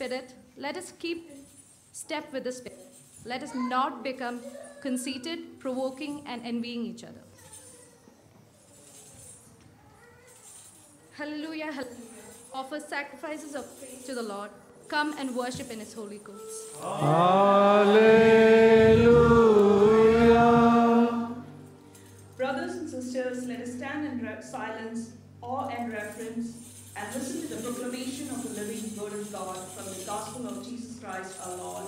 Spirit, let us keep step with the Spirit. Let us not become conceited, provoking, and envying each other. Hallelujah, hallelujah. Offer sacrifices of praise to the Lord. Come and worship in his holy courts. Hallelujah. Brothers and sisters, let us stand in silence, awe and reverence and listen to the proclamation of the living Word of God from the Gospel of Jesus Christ our Lord.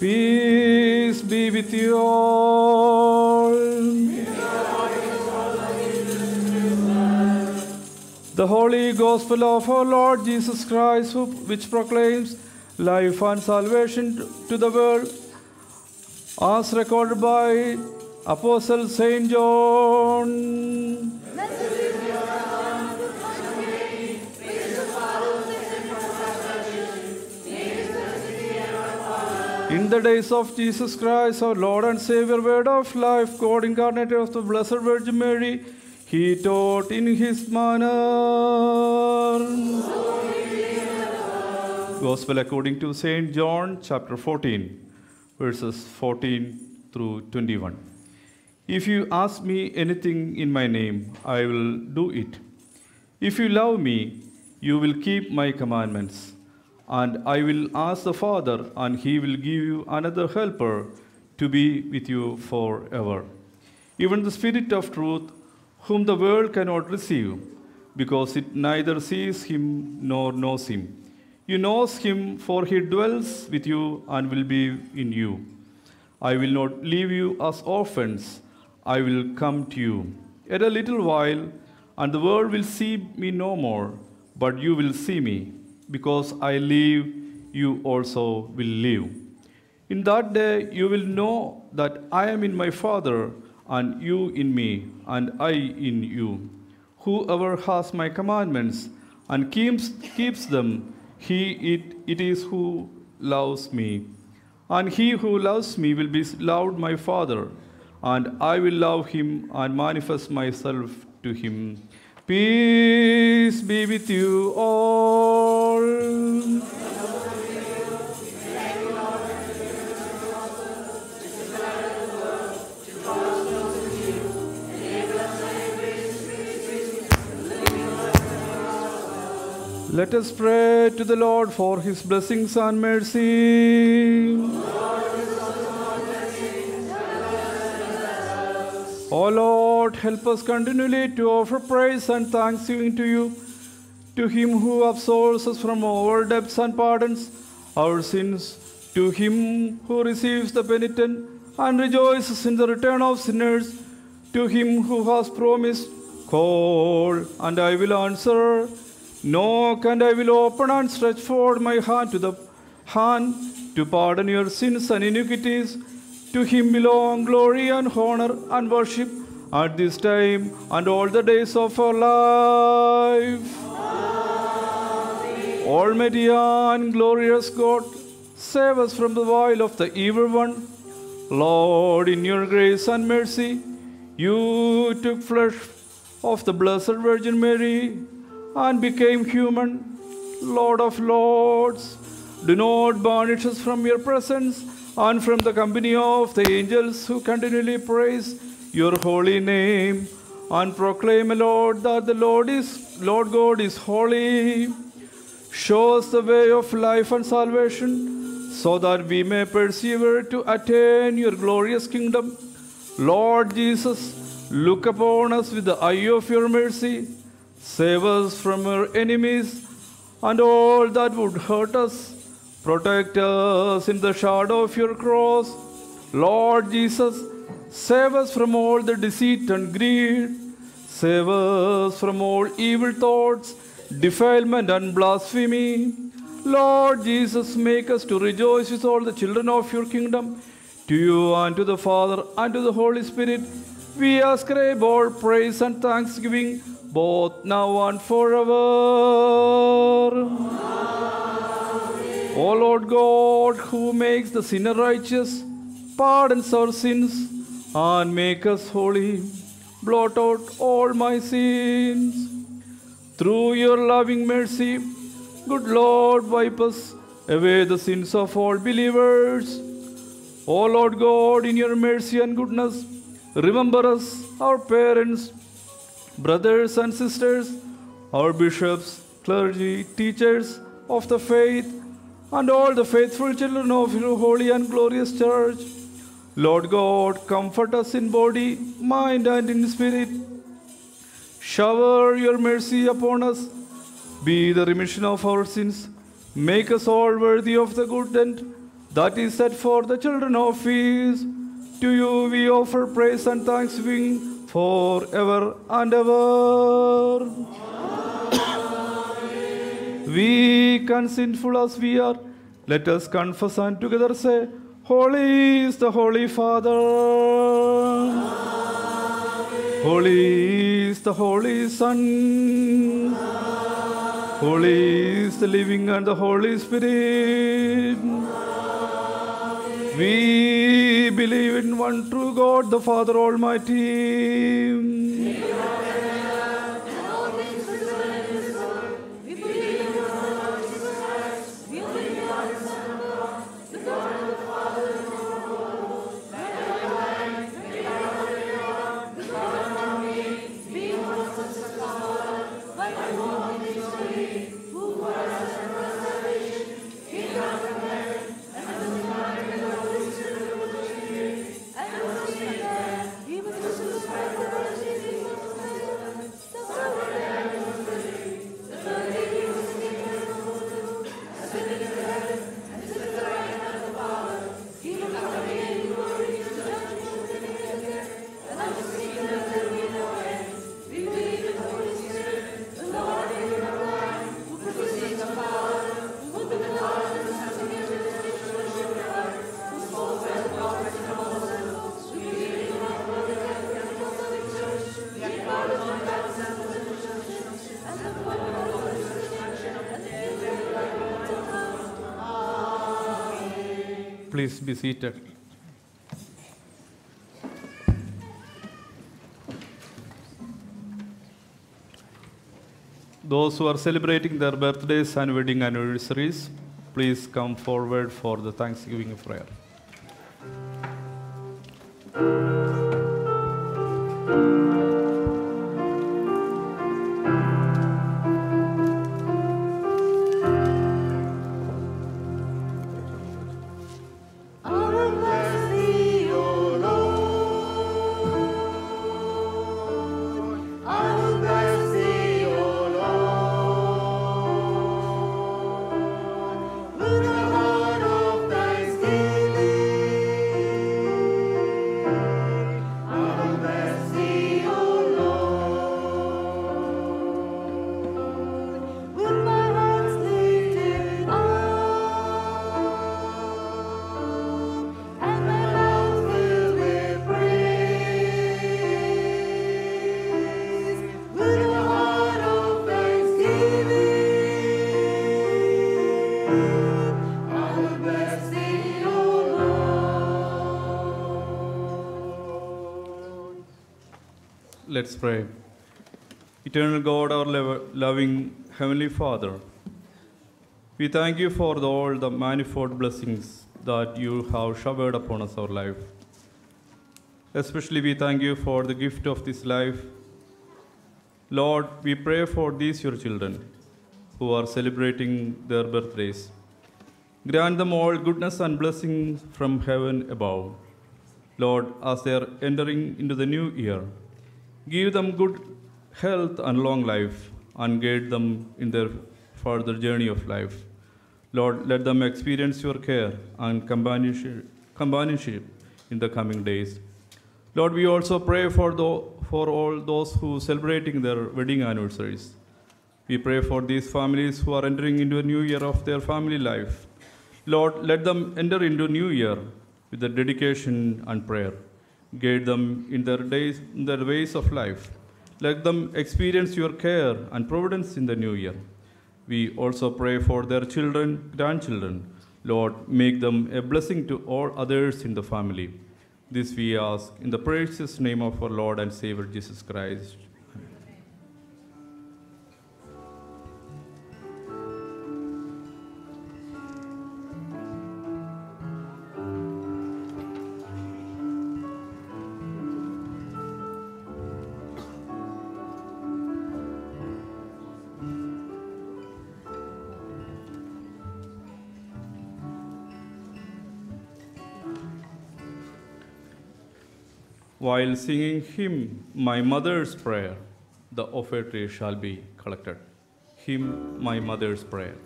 Peace be with you all. The Holy Gospel of our Lord Jesus Christ, who, which proclaims life and salvation to the world, as recorded by Apostle Saint John. In the days of Jesus Christ, our Lord and Savior, Word of life, God incarnate of the Blessed Virgin Mary, he taught in his manner. Gospel according to St. John, chapter 14, verses 14 through 21. If you ask me anything in my name, I will do it. If you love me, you will keep my commandments. And I will ask the Father, and he will give you another helper to be with you forever. Even the Spirit of truth, whom the world cannot receive, because it neither sees him nor knows him. You knows him, for he dwells with you and will be in you. I will not leave you as orphans. I will come to you. Yet a little while, and the world will see me no more, but you will see me because I live, you also will live. In that day you will know that I am in my Father, and you in me, and I in you. Whoever has my commandments and keeps, keeps them, he it, it is who loves me. And he who loves me will be loved my Father, and I will love him and manifest myself to him. Peace be with you all. Let us pray to the Lord for his blessings and mercy. O Lord, help us continually to offer praise and thanksgiving to you to him who absolves us from all debts and pardons our sins, to him who receives the penitent and rejoices in the return of sinners, to him who has promised, Call, and I will answer. Knock, and I will open and stretch forth my hand to the hand to pardon your sins and iniquities. To him belong glory and honor and worship at this time and all the days of our life. Almighty and glorious God, save us from the wile of the evil one. Lord, in your grace and mercy, you took flesh of the Blessed Virgin Mary and became human. Lord of Lords, do not banish us from your presence and from the company of the angels who continually praise your holy name and proclaim, Lord, that the Lord is Lord God is holy. Show us the way of life and salvation, so that we may persevere to attain your glorious kingdom. Lord Jesus, look upon us with the eye of your mercy. Save us from our enemies and all that would hurt us. Protect us in the shadow of your cross. Lord Jesus, save us from all the deceit and greed. Save us from all evil thoughts defilement and blasphemy. Lord Jesus, make us to rejoice with all the children of your kingdom. To you and to the Father and to the Holy Spirit, we ascribe all praise and thanksgiving, both now and forever. Amen. O Lord God, who makes the sinner righteous, pardons our sins, and make us holy, blot out all my sins through your loving mercy, good Lord, wipe us away the sins of all believers. O Lord God, in your mercy and goodness, remember us, our parents, brothers and sisters, our bishops, clergy, teachers of the faith, and all the faithful children of your holy and glorious church. Lord God, comfort us in body, mind, and in spirit Shower your mercy upon us. Be the remission of our sins. Make us all worthy of the good end that is set for the children of his. To you we offer praise and thanksgiving forever and ever. Weak and sinful as we are, let us confess and together say, Holy is the Holy Father. Holy is the Holy Son. Holy is the living and the Holy Spirit. We believe in one true God, the Father Almighty. Please be seated. Those who are celebrating their birthdays and wedding anniversaries, please come forward for the Thanksgiving prayer. Let's pray. Eternal God, our loving Heavenly Father, we thank you for the, all the manifold blessings that you have showered upon us our life. Especially we thank you for the gift of this life. Lord, we pray for these your children who are celebrating their birthdays. Grant them all goodness and blessings from heaven above. Lord, as they are entering into the new year, Give them good health and long life, and guide them in their further journey of life. Lord, let them experience your care and companionship in the coming days. Lord, we also pray for, the, for all those who are celebrating their wedding anniversaries. We pray for these families who are entering into a new year of their family life. Lord, let them enter into a new year with the dedication and prayer guide them in their, days, in their ways of life. Let them experience your care and providence in the new year. We also pray for their children, grandchildren. Lord, make them a blessing to all others in the family. This we ask in the precious name of our Lord and Savior Jesus Christ. while singing him my mother's prayer, the offertory shall be collected. Him my mother's prayer.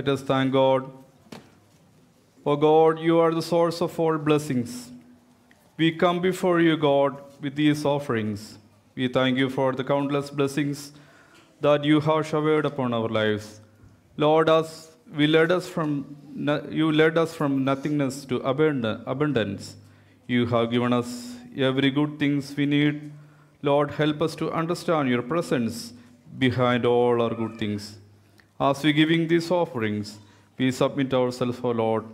Let us thank God. oh God, you are the source of all blessings. We come before you, God, with these offerings. We thank you for the countless blessings that you have showered upon our lives. Lord, us, we led us from, you led us from nothingness to abundance. You have given us every good things we need. Lord, help us to understand your presence behind all our good things. As we giving these offerings, we submit ourselves, O Lord.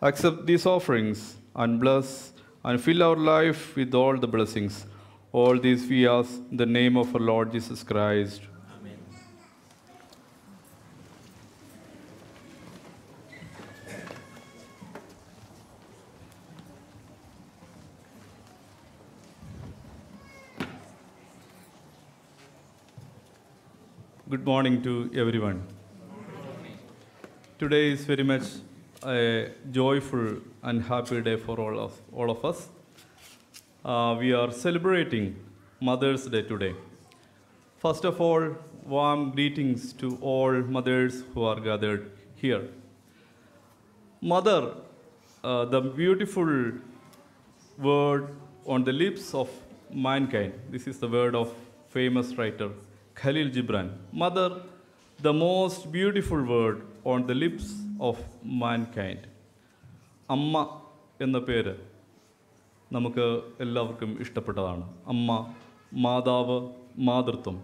Accept these offerings and bless and fill our life with all the blessings. All these we ask in the name of our Lord Jesus Christ. Amen. Good morning to everyone today is very much a joyful and happy day for all of, all of us. Uh, we are celebrating Mother's Day today. First of all, warm greetings to all mothers who are gathered here. Mother, uh, the beautiful word on the lips of mankind. This is the word of famous writer Khalil Gibran. Mother, the most beautiful word on the lips of mankind അമ്മ എന്ന പേര് നമുക്ക് എല്ലാവർക്കും ഇഷ്ടപ്പെട്ടതാണ് അമ്മ മാതാവ് മാതൃത്വം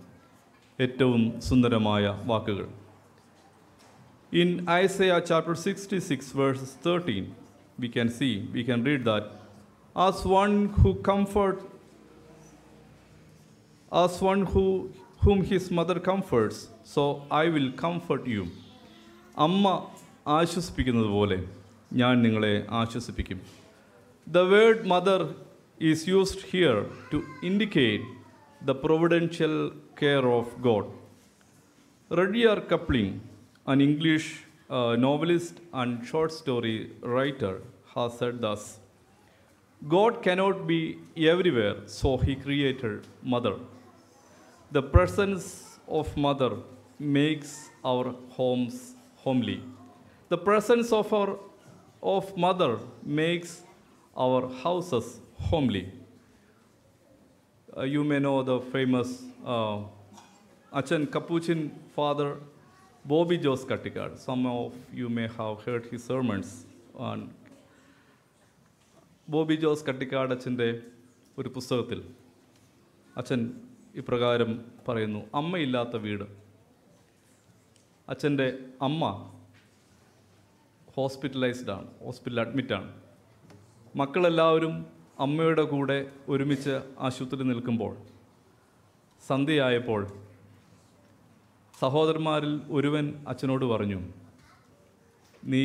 ഏറ്റവും സുന്ദരമായ വാക്കുകൾ in Isaiah chapter sixty six verses thirteen we can see we can read that as one who comfort as one who whom his mother comforts so I will comfort you അമ്മ ആശ്വസിപ്പിക്കുന്നത് പോലെ ഞാൻ നിങ്ങളെ ആശ്വസിപ്പിക്കും the word mother is used here to indicate the providential care of God Rudyard Kipling an English uh, novelist and short story writer, has said thus God cannot be everywhere, so he created mother. The presence of mother makes our homes homely. The presence of our of mother makes our houses homely. Uh, you may know the famous uh, Achan Capuchin father Bobby Jos Kattikar. Some of you may have heard his sermons on Bobby Jose Kattikkad അച്ഛൻ്റെ ഒരു പുസ്തകത്തിൽ അച്ഛൻ ഇപ്രകാരം പറയുന്നു അമ്മയില്ലാത്ത വീട് അച്ഛൻ്റെ അമ്മ hospitalised ആണ് ഹോസ്പിറ്റലിൽ അഡ്മിറ്റാണ് മക്കളെല്ലാവരും അമ്മയുടെ കൂടെ ഒരുമിച്ച് ആശുപത്രി നിൽക്കുമ്പോൾ സന്ധ്യയായപ്പോൾ സഹോദരന്മാരിൽ ഒരുവൻ അച്ഛനോട് പറഞ്ഞു നീ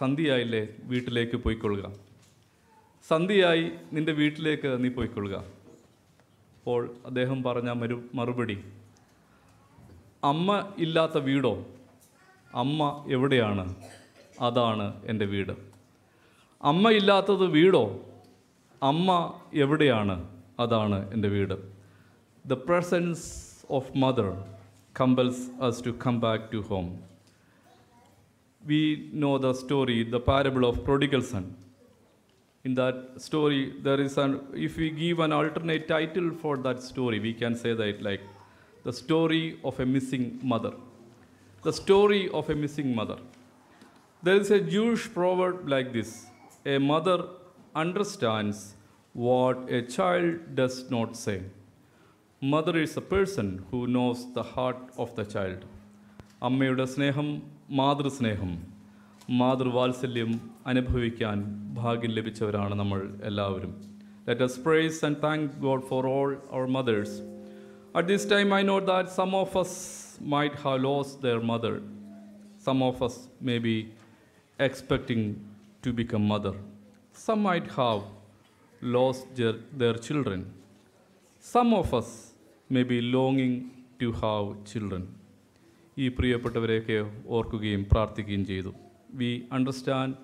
സന്ധ്യയായില്ലേ വീട്ടിലേക്ക് പോയിക്കൊള്ളുക സന്ധ്യയായി നിൻ്റെ വീട്ടിലേക്ക് നീ പോയിക്കൊള്ളുക അപ്പോൾ അദ്ദേഹം പറഞ്ഞ മരു മറുപടി അമ്മ ഇല്ലാത്ത വീടോ അമ്മ എവിടെയാണ് അതാണ് എൻ്റെ വീട് അമ്മ ഇല്ലാത്തത് വീടോ അമ്മ എവിടെയാണ് അതാണ് എൻ്റെ വീട് the presence of mother compels us to come back to home we know the story the parable of prodigal son in that story there is an if we give an alternate title for that story we can say that like the story of a missing mother. The story of a missing mother. There is a Jewish proverb like this A mother understands what a child does not say. Mother is a person who knows the heart of the child. അമ്മയുടെ സ്നേഹം മാതൃസ്നേഹം മാതൃവാത്സല്യം അനുഭവിക്കാൻ ഭാഗ്യം ലഭിച്ചവരാണ് നമ്മൾ എല്ലാവരും let us praise and thank God for all our mothers at this time, I know that some of us might have lost their mother. Some of us may be expecting to become mother. Some might have lost their, their children. Some of us may be longing to have children. We understand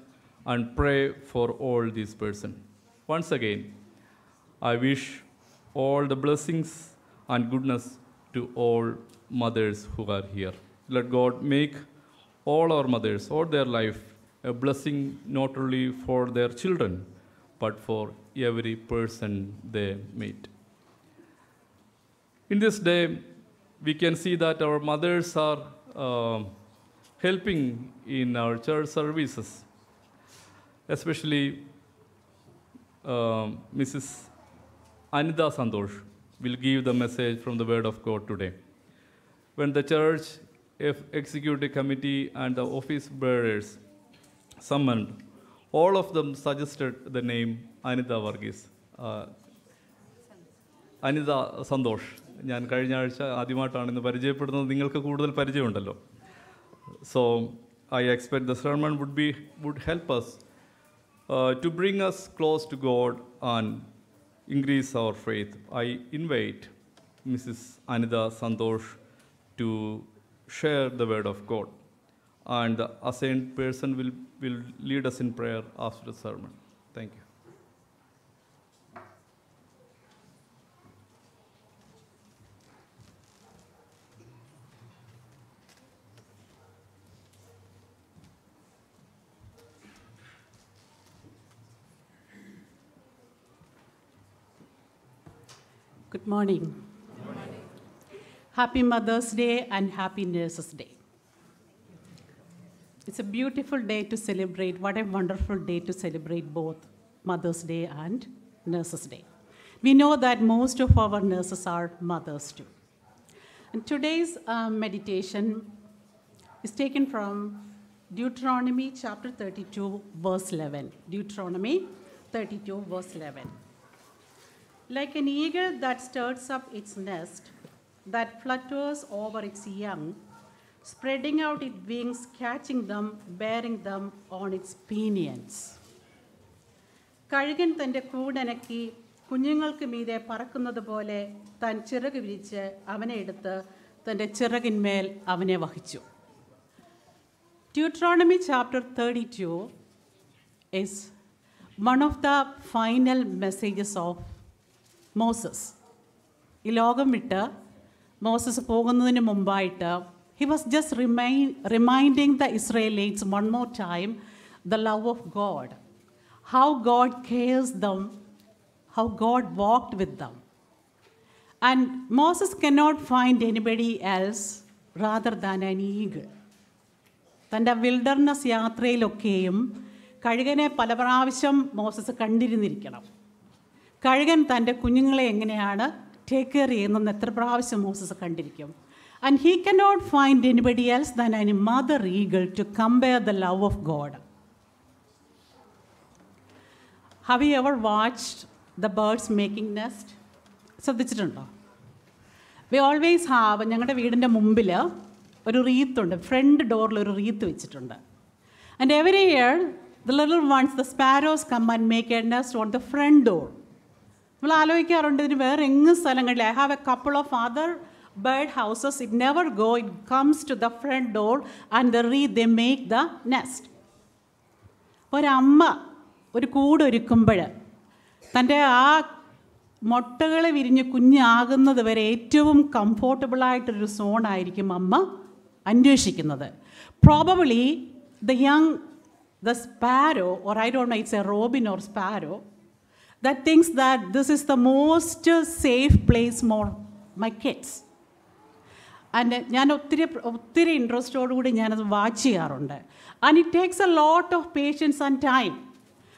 and pray for all these persons. Once again, I wish all the blessings and goodness to all mothers who are here. Let God make all our mothers, all their life, a blessing not only for their children, but for every person they meet. In this day, we can see that our mothers are uh, helping in our church services, especially uh, um, Mrs. Anida Santosh will give the message from the Word of God today. When the church executive committee and the office bearers summoned, all of them suggested the name Anita Varghese. Uh, Anitha Santhosh ഞാൻ കഴിഞ്ഞ ആഴ്ച ആദ്യമായിട്ടാണ് ഇന്ന് പരിചയപ്പെടുന്നത് നിങ്ങൾക്ക് കൂടുതൽ പരിചയമുണ്ടല്ലോ so I expect the sermon would be would help us to bring us close to God and increase our faith, I invite Mrs. Anida Santosh to share the word of God. And the assigned person will, will lead us in prayer after the sermon. Thank you. Good morning. Happy Mother's Day and Happy Nurses Day. It's a beautiful day to celebrate. What a wonderful day to celebrate both Mother's Day and Nurses Day. We know that most of our nurses are mothers too. And today's uh, meditation is taken from Deuteronomy chapter 32, verse 11. Deuteronomy 32, verse 11. Like an eagle that stirs up its nest, that flutters over its young, spreading out its wings, catching them, bearing them on its pinions. കഴുകൻ തൻ്റെ കൂടനക്കി കുഞ്ഞുങ്ങൾക്ക് മീതെ പറക്കുന്നത് പോലെ താൻ ചിറക് വിരിച്ച് അവനെ എടുത്ത് തൻ്റെ ചിറകിന്മേൽ അവനെ വഹിച്ചു deuteronomy chapter thirty two is one of the final messages of Moses ഈ ലോകം വിട്ട് മോസസ് പോകുന്നതിന് മുമ്പായിട്ട് he was just remind reminding the Israelites one more time the love of God how God cares them how God walked with them and Moses can not find anybody else rather than an eagle തൻ്റെ wilderness യാത്രയിലൊക്കെയും കഴുകനെ പല പ്രാവശ്യം Moses കണ്ടിരുന്നിരിക്കണം കഴുകൻ തൻ്റെ കുഞ്ഞുങ്ങളെ എങ്ങനെയാണ് take care ചെയ്യുന്നതെന്ന് എത്ര പ്രാവശ്യം മോസസ് കണ്ടിരിക്കും and he cannot find anybody else than any mother eagle to compare the love of God have you ever watch the birds making nest ശ്രദ്ധിച്ചിട്ടുണ്ടോ വി ഓൾവേസ് ഹാവ് ഞങ്ങളുടെ വീടിൻ്റെ മുമ്പിൽ ഒരു റീത്തുണ്ട് ഫ്രണ്ട് ഡോറിൽ ഒരു റീത്ത് വെച്ചിട്ടുണ്ട് and every year the little ones the sparrows come and make a nest on the front door നമ്മൾ ആലോചിക്കാറുണ്ട് ഇതിന് വേറെ എങ്ങും സ്ഥലങ്ങളിൽ I have a couple of other bird houses it never go it comes to the front door and the റീ the make the nest ഒരമ്മ ഒരു കൂടൊരുക്കുമ്പോൾ തൻ്റെ ആ മുട്ടകളെ വിരിഞ്ഞ് കുഞ്ഞാകുന്നത് വരെ ഏറ്റവും കംഫോർട്ടബിളായിട്ടൊരു സോണായിരിക്കും അമ്മ അന്വേഷിക്കുന്നത് probably the young the sparrow or I don't it's a robin or sparrow that thinks that this is the most safe place for my kids. And I interest watch And it takes a lot of patience and time.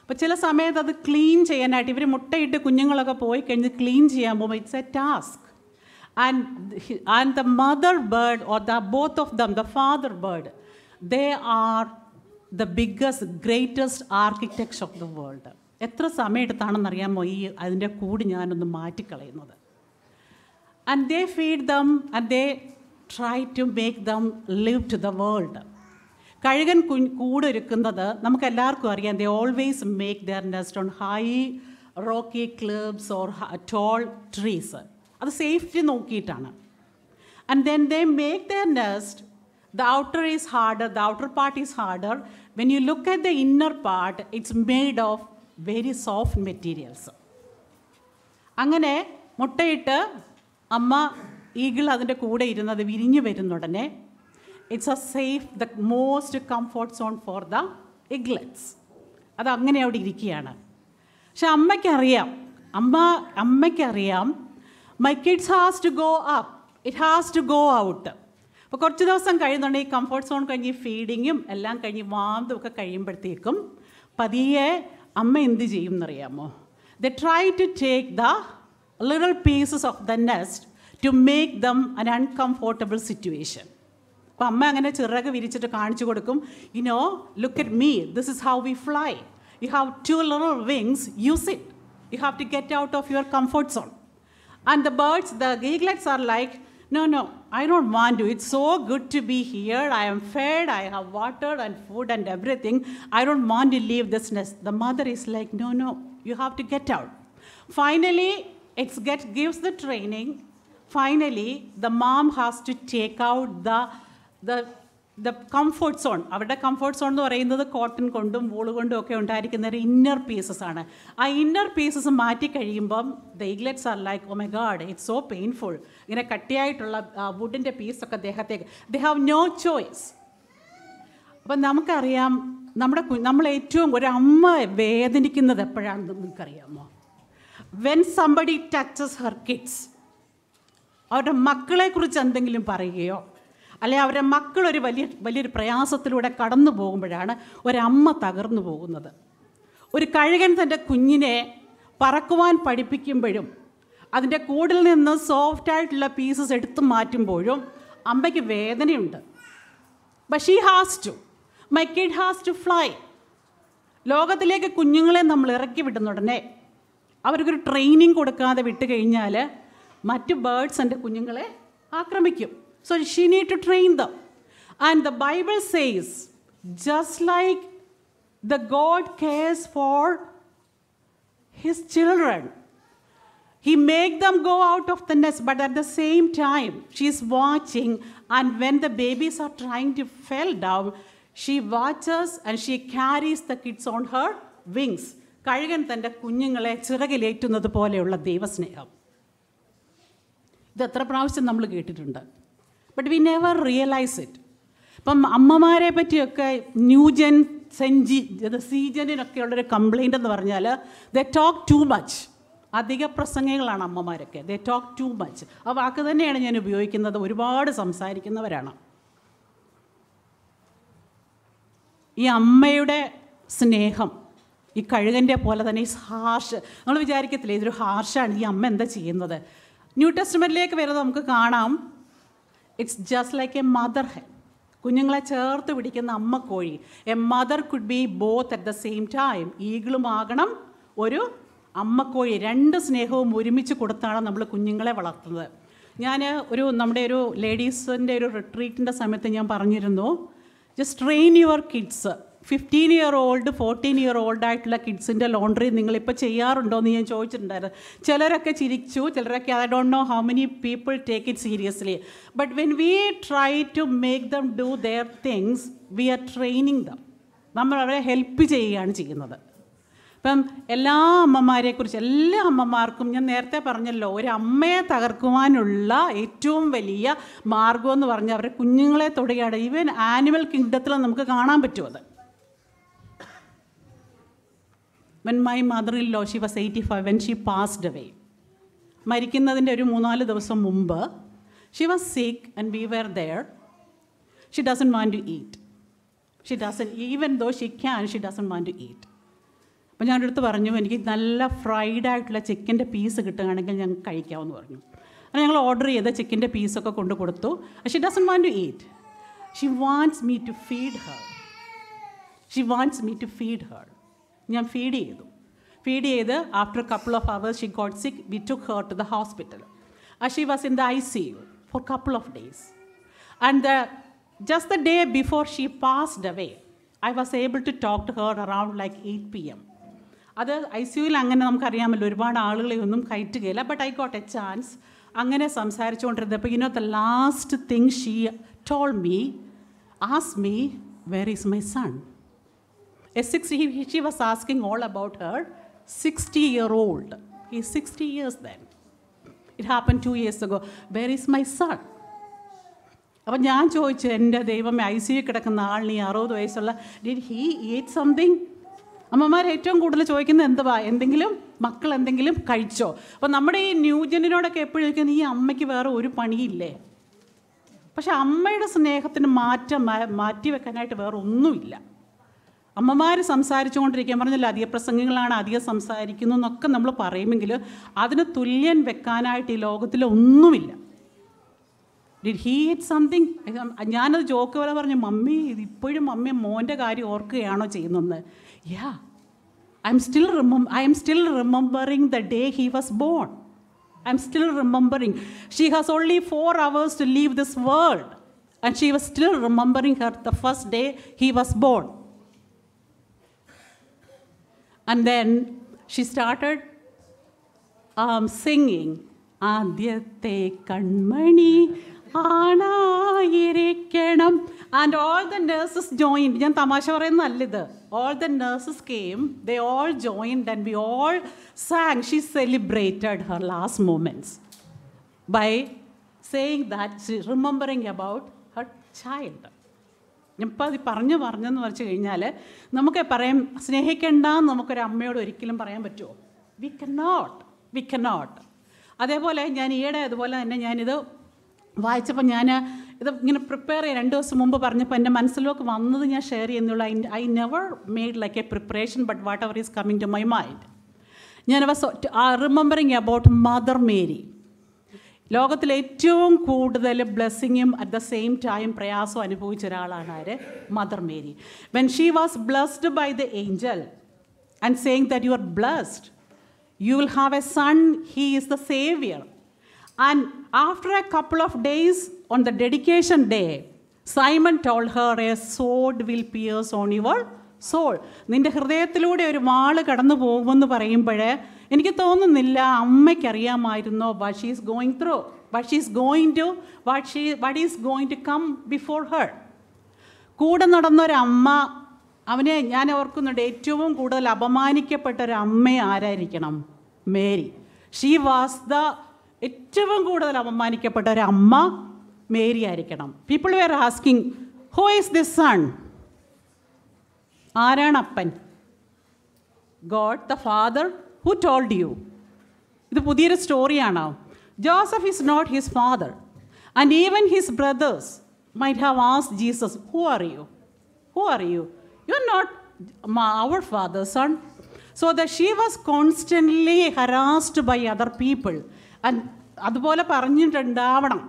But chela samay that clean chey and ativre mutta idde it's a task, and and the mother bird or the both of them the father bird, they are the biggest greatest architects of the world. എത്ര സമയമെടുത്താണെന്നറിയാമോ ഈ അതിൻ്റെ കൂട് ഞാനൊന്ന് മാറ്റിക്കളയുന്നത് and they feed them and they try to make them live to the world കഴുകൻ കു കൂടൊരുക്കുന്നത് നമുക്കെല്ലാവർക്കും അറിയാം they always make their nest on high rocky cliffs or tall trees അത് സേഫ്റ്റി നോക്കിയിട്ടാണ് and then they make their nest the outer is harder the outer part is harder when you look at the inner part it's made of very soft materials അങ്ങനെ മുട്ടയിട്ട് അമ്മ eagle അതിൻ്റെ കൂടെ ഇരുന്നത് വിരിഞ്ഞു വരുന്നുടനെ it's a safe the most comfort zone for the eaglets അത് അങ്ങനെ അവിടെ ഇരിക്കുകയാണ് പക്ഷെ അമ്മയ്ക്കറിയാം അമ്മ അമ്മയ്ക്കറിയാം my kids has to go up it has to go out അപ്പോൾ കുറച്ച് ദിവസം കഴിയുന്നുണ്ട് ഈ കംഫർട്ട് സോൺ കഴിഞ്ഞ് ഫീഡിങ്ങും എല്ലാം കഴിഞ്ഞ് വാന്തും ഒക്കെ കഴിയുമ്പോഴത്തേക്കും പതിയെ അമ്മ എന്ത് ചെയ്യും എന്നറിയാമോ the try to take the ലിറൽ pieces of the nest to make them അൻ അൺകംഫോർട്ടബിൾ സിറ്റുവേഷൻ അപ്പോൾ അമ്മ അങ്ങനെ ചിറക് വിരിച്ചിട്ട് കാണിച്ചു കൊടുക്കും you know look at me this is how we fly you have to ലിറൽ wings use it you have to get out of your comfort zone and the birds the eaglets are like no, no, I don't want to. It's so good to be here. I am fed, I have water and food and everything. I don't want to leave this nest. The mother is like, no, no, you have to get out. Finally, it get, gives the training. Finally, the mom has to take out the, the the comfort zone അവരുടെ comfort zone എന്ന് പറയുന്നത് cotton കൊണ്ടും wool കൊണ്ടും ഒക്കെ ഉണ്ടായിരിക്കുന്ന ഒരു inner pieces ആണ് ആ ഇന്നർ പീസസ് മാറ്റി കഴിയുമ്പം the eaglets are like oh my God it's so painful ഇങ്ങനെ കട്ടിയായിട്ടുള്ള വുഡിൻ്റെ പീസൊക്കെ ദേഹത്തേക്ക് ദ ഹാവ് നോ ചോയ്സ് അപ്പം നമുക്കറിയാം നമ്മുടെ നമ്മൾ ഏറ്റവും ഒരു അമ്മ വേദനിക്കുന്നത് എപ്പോഴാണെന്ന് നിങ്ങൾക്കറിയാമോ when somebody touches her kids അവരുടെ മക്കളെക്കുറിച്ച് എന്തെങ്കിലും പറയുകയോ അല്ലെങ്കിൽ അവരുടെ ഒരു വലിയ വലിയൊരു പ്രയാസത്തിലൂടെ കടന്നു പോകുമ്പോഴാണ് ഒരമ്മ തകർന്നു പോകുന്നത് ഒരു കഴുകൻ തൻ്റെ കുഞ്ഞിനെ പറക്കുവാൻ പഠിപ്പിക്കുമ്പോഴും അതിൻ്റെ കൂടിൽ നിന്ന് സോഫ്റ്റായിട്ടുള്ള പീസസ് എടുത്തു മാറ്റുമ്പോഴും അമ്മയ്ക്ക് വേദനയുണ്ട് but she has to my kid has to fly ലോകത്തിലേക്ക് കുഞ്ഞുങ്ങളെ നമ്മൾ ഇറക്കി വിടുന്ന ഉടനെ അവർക്കൊരു ട്രെയിനിങ് കൊടുക്കാതെ വിട്ട് കഴിഞ്ഞാൽ മറ്റ് ബേഡ്സ് എൻ്റെ കുഞ്ഞുങ്ങളെ ആക്രമിക്കും So she need to train them. And the Bible says, just like the God cares for his children, he make them go out of the nest, but at the same time, she's watching, and when the babies are trying to fall down, she watches and she carries the kids on her wings. കഴുകൻ തൻ്റെ കുഞ്ഞുങ്ങളെ ചിറകിലേറ്റുന്നത് പോലെയുള്ള ദൈവസ്നേഹം ഇത് എത്ര പ്രാവശ്യം നമ്മൾ കേട്ടിട്ടുണ്ട് but we never realise it ഇപ്പം അമ്മമാരെ പറ്റിയൊക്കെ ന്യൂജൻ സെഞ്ചി സീജനിനൊക്കെയുള്ളൊരു കംപ്ലൈൻ്റ് എന്ന് പറഞ്ഞാൽ ദ ടോക്ക് ടു മച്ച് അധിക പ്രസംഗങ്ങളാണ് അമ്മമാരൊക്കെ ദ ടോക്ക് ടു മച്ച് ആ വാക്ക് തന്നെയാണ് ഞാൻ ഉപയോഗിക്കുന്നത് ഒരുപാട് സംസാരിക്കുന്നവരാണ് ഈ അമ്മയുടെ സ്നേഹം ഈ കഴുകൻ്റെ പോലെ തന്നെ ഈ ഹാർഷ് നമ്മൾ വിചാരിക്കത്തില്ല ഇതൊരു ഹാർഷാണ് ഈ അമ്മ എന്താ ചെയ്യുന്നത് ന്യൂ ടെസ്റ്റ്മെൻറ്റിലേക്ക് വരുന്നത് നമുക്ക് കാണാം it's just like a mother hen കുഞ്ഞുങ്ങളെ ചേർത്ത് പിടിക്കുന്ന അമ്മ കോഴി a mother could be both at the same time ഈഗിളുമാകണം ഒരു അമ്മക്കോഴി രണ്ട് സ്നേഹവും ഒരുമിച്ച് കൊടുത്താണ് നമ്മൾ കുഞ്ഞുങ്ങളെ വളർത്തുന്നത് ഞാൻ ഒരു നമ്മുടെ ഒരു ലേഡീസിൻ്റെ ഒരു റിട്രീറ്റിൻ്റെ സമയത്ത് ഞാൻ പറഞ്ഞിരുന്നു just train your kids fifteen year old fourteen year old ആയിട്ടുള്ള കിഡ്സിൻ്റെ ലോണ്ടറി നിങ്ങളിപ്പോൾ ചെയ്യാറുണ്ടോ എന്ന് ഞാൻ ചോദിച്ചിട്ടുണ്ടായിരുന്നു ചിലരൊക്കെ ചിരിച്ചു ചിലരൊക്കെ I don't know how many people take it seriously but when we try to make them do their things we are training them നമ്മൾ അവരെ ഹെൽപ്പ് ചെയ്യുകയാണ് ചെയ്യുന്നത് ഇപ്പം എല്ലാ അമ്മമാരെക്കുറിച്ച് എല്ലാ അമ്മമാർക്കും ഞാൻ നേരത്തെ പറഞ്ഞല്ലോ ഒരു അമ്മയെ തകർക്കുവാനുള്ള ഏറ്റവും വലിയ മാർഗമെന്ന് എന്ന് പറഞ്ഞാൽ അവരുടെ കുഞ്ഞുങ്ങളെ തൊടുകയാണ് ഈവൻ ആനിമൽ കിങ്ഡത്തിൽ നമുക്ക് കാണാൻ പറ്റുമത് when my mother in law she was eighty five when she passed away, മരിക്കുന്നതിൻ്റെ ഒരു മൂന്നാല് ദിവസം മുമ്പ് she was sick and be where there she doesn't want to eat she doesn't even though she can she doesn't want to eat അപ്പോൾ ഞാൻ അടുത്ത് പറഞ്ഞു എനിക്ക് നല്ല ഫ്രൈഡ് ആയിട്ടുള്ള ചിക്കൻ്റെ പീസ് കിട്ടുകയാണെങ്കിൽ ഞങ്ങൾക്ക് കഴിക്കാമെന്ന് പറഞ്ഞു അങ്ങനെ ഞങ്ങൾ ഓർഡർ ചെയ്ത ചിക്കൻ്റെ പീസൊക്കെ കൊണ്ട് കൊടുത്തു she doesn't want to eat she wants me to feed her she wants me to feed her ഞാൻ ഫീഡ് ചെയ്തു ഫീഡ് ചെയ്ത് after couple of hours she got sick we took her to the hospital uh she was in the I C U for couple of days and the just the day before she passed away I was able to talk to her around like eight P M അത് I C യുയിൽ അങ്ങനെ നമുക്കറിയാമല്ലോ ഒരുപാട് ആളുകളെ ഒന്നും കയറ്റുകയില്ല but I got a chance അങ്ങനെ സംസാരിച്ചുകൊണ്ടിരുന്നപ്പോൾ you know the last thing she told me ആസ് me where is my son At 60, he, she was asking all about her 60 year old. He's 60 years then. It happened two years ago. Where is my അപ്പം ഞാൻ ചോദിച്ചു എൻ്റെ ദൈവമേ I C U കിടക്കുന്ന ആൾ നീ അറുപത് വയസ്സുള്ള ഡിഡ് ഹീ ഈറ്റ് സംതിങ് അമ്മമാർ ഏറ്റവും കൂടുതൽ ചോദിക്കുന്നത് എന്തുവാ എന്തെങ്കിലും മക്കൾ എന്തെങ്കിലും കഴിച്ചോ അപ്പം നമ്മുടെ ഈ ന്യൂജനിനോടൊക്കെ എപ്പോഴും ചോദിക്കുന്നത് ഈ അമ്മയ്ക്ക് വേറെ ഒരു പണിയില്ലേ പക്ഷെ അമ്മയുടെ സ്നേഹത്തിന് മാറ്റം മാറ്റി വെക്കാനായിട്ട് വേറെ ഒന്നുമില്ല അമ്മമാർ സംസാരിച്ചുകൊണ്ടിരിക്കാൻ പറഞ്ഞല്ലോ അധിക പ്രസംഗങ്ങളാണ് അധികം സംസാരിക്കുന്നു എന്നൊക്കെ നമ്മൾ പറയുമെങ്കിൽ അതിന് തുല്യൻ വെക്കാനായിട്ട് ഈ ലോകത്തിൽ ഒന്നുമില്ല ഹീറ്റ് സംതിങ് ഞാനത് ജോക്ക് പോലെ പറഞ്ഞു മമ്മി ഇപ്പോഴും മമ്മി മോൻ്റെ കാര്യം ഓർക്കുകയാണോ ചെയ്യുന്നതെന്ന് yeah I'm still remember I'm still remembering the day he was born I'm still remembering she has only four hours to leave this world and she was still remembering her the first day he was born And then she started um, singing. Adyate Kanmani Anayirikkenam And all the nurses joined. All the nurses came. They all joined and we all sang. She celebrated her last moments by saying that, remembering about her child. ഇപ്പോൾ അത് പറഞ്ഞു പറഞ്ഞെന്ന് വെച്ച് കഴിഞ്ഞാൽ നമുക്ക് പറയാം സ്നേഹിക്കേണ്ട നമുക്കൊരു അമ്മയോട് ഒരിക്കലും പറയാൻ പറ്റുമോ we can not we can not അതേപോലെ ഞാൻ ഈയിടെ അതുപോലെ തന്നെ ഞാനിത് വായിച്ചപ്പോൾ ഞാൻ ഇത് ഇങ്ങനെ പ്രിപ്പയർ ചെയ്യാൻ രണ്ട് ദിവസം മുമ്പ് പറഞ്ഞപ്പോൾ എൻ്റെ മനസ്സിലേക്ക് വന്നത് ഞാൻ ഷെയർ ചെയ്യുന്നുള്ള I I never made like a preparation but what ever is coming to my mind ഞാൻ റിമെമ്പറിങ് അബൌട്ട് മദർ മേരി ലോകത്തിൽ ഏറ്റവും കൂടുതൽ ബ്ലെസ്സിങ്ങും അറ്റ് ദ സെയിം ടൈം പ്രയാസവും അനുഭവിച്ച ഒരാളാണ് ആര് mother Mary when she was blessed by the angel and saying that you are blessed you will have a son he is the saviour and after a couple of days on the dedication day Simon told her a sword will pierce on your soul നിൻ്റെ ഹൃദയത്തിലൂടെ ഒരു വാള് കടന്നു പോകുമെന്ന് പറയുമ്പോഴേ എനിക്ക് തോന്നുന്നില്ല അമ്മയ്ക്കറിയാമായിരുന്നോ what she is going through what she is going to what she what is going to come before her കൂടെ നടന്നൊരമ്മ അവനെ ഞാൻ ഓർക്കുന്നുണ്ട് ഏറ്റവും കൂടുതൽ അപമാനിക്കപ്പെട്ട ഒരു അമ്മ ആരായിരിക്കണം മേരി ഷീ വാസ് ദ ഏറ്റവും കൂടുതൽ അപമാനിക്കപ്പെട്ട ഒരു അമ്മ മേരി ആയിരിക്കണം people are asking who is this son ആരാണ് അപ്പൻ God the father who told you ഇത് പുതിയൊരു സ്റ്റോറിയാണോ Joseph is not his father and even his brothers might have ആസ് Jesus who are you who are you you are not our father son so the she was constantly harassed by other people and അതുപോലെ പറഞ്ഞിട്ടുണ്ടാവണം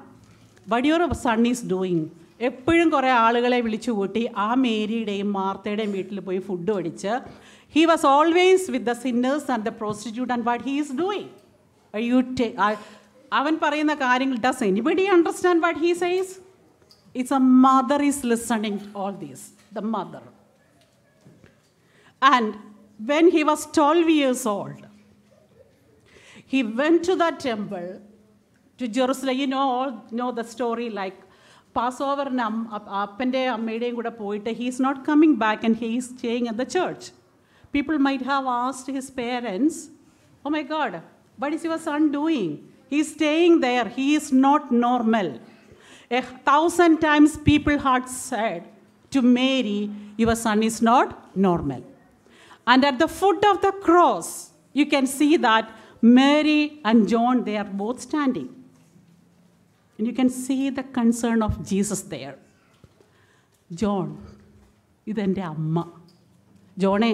what your son is doing എപ്പോഴും കുറേ ആളുകളെ വിളിച്ചു കൂട്ടി ആ മേരിയുടെയും മാർത്തയുടെയും വീട്ടിൽ പോയി ഫുഡ് അടിച്ച് He was always with the sinners and the prostitute and what he is doing. Are you Avan parayana karyangal, does anybody understand what he says? It's a mother is listening to all this. The mother. And when he was 12 years old, he went to the temple to Jerusalem. You know all know the story like Passover, he's not coming back and he's staying at the church people might have asked his parents, Oh my God, what is your son doing? He's staying there. He is not normal. A thousand times people had said to Mary, Your son is not normal. And at the foot of the cross, you can see that Mary and John, they are both standing. And you can see the concern of Jesus there. John ഇതെൻ്റെ അമ്മ ജോണേ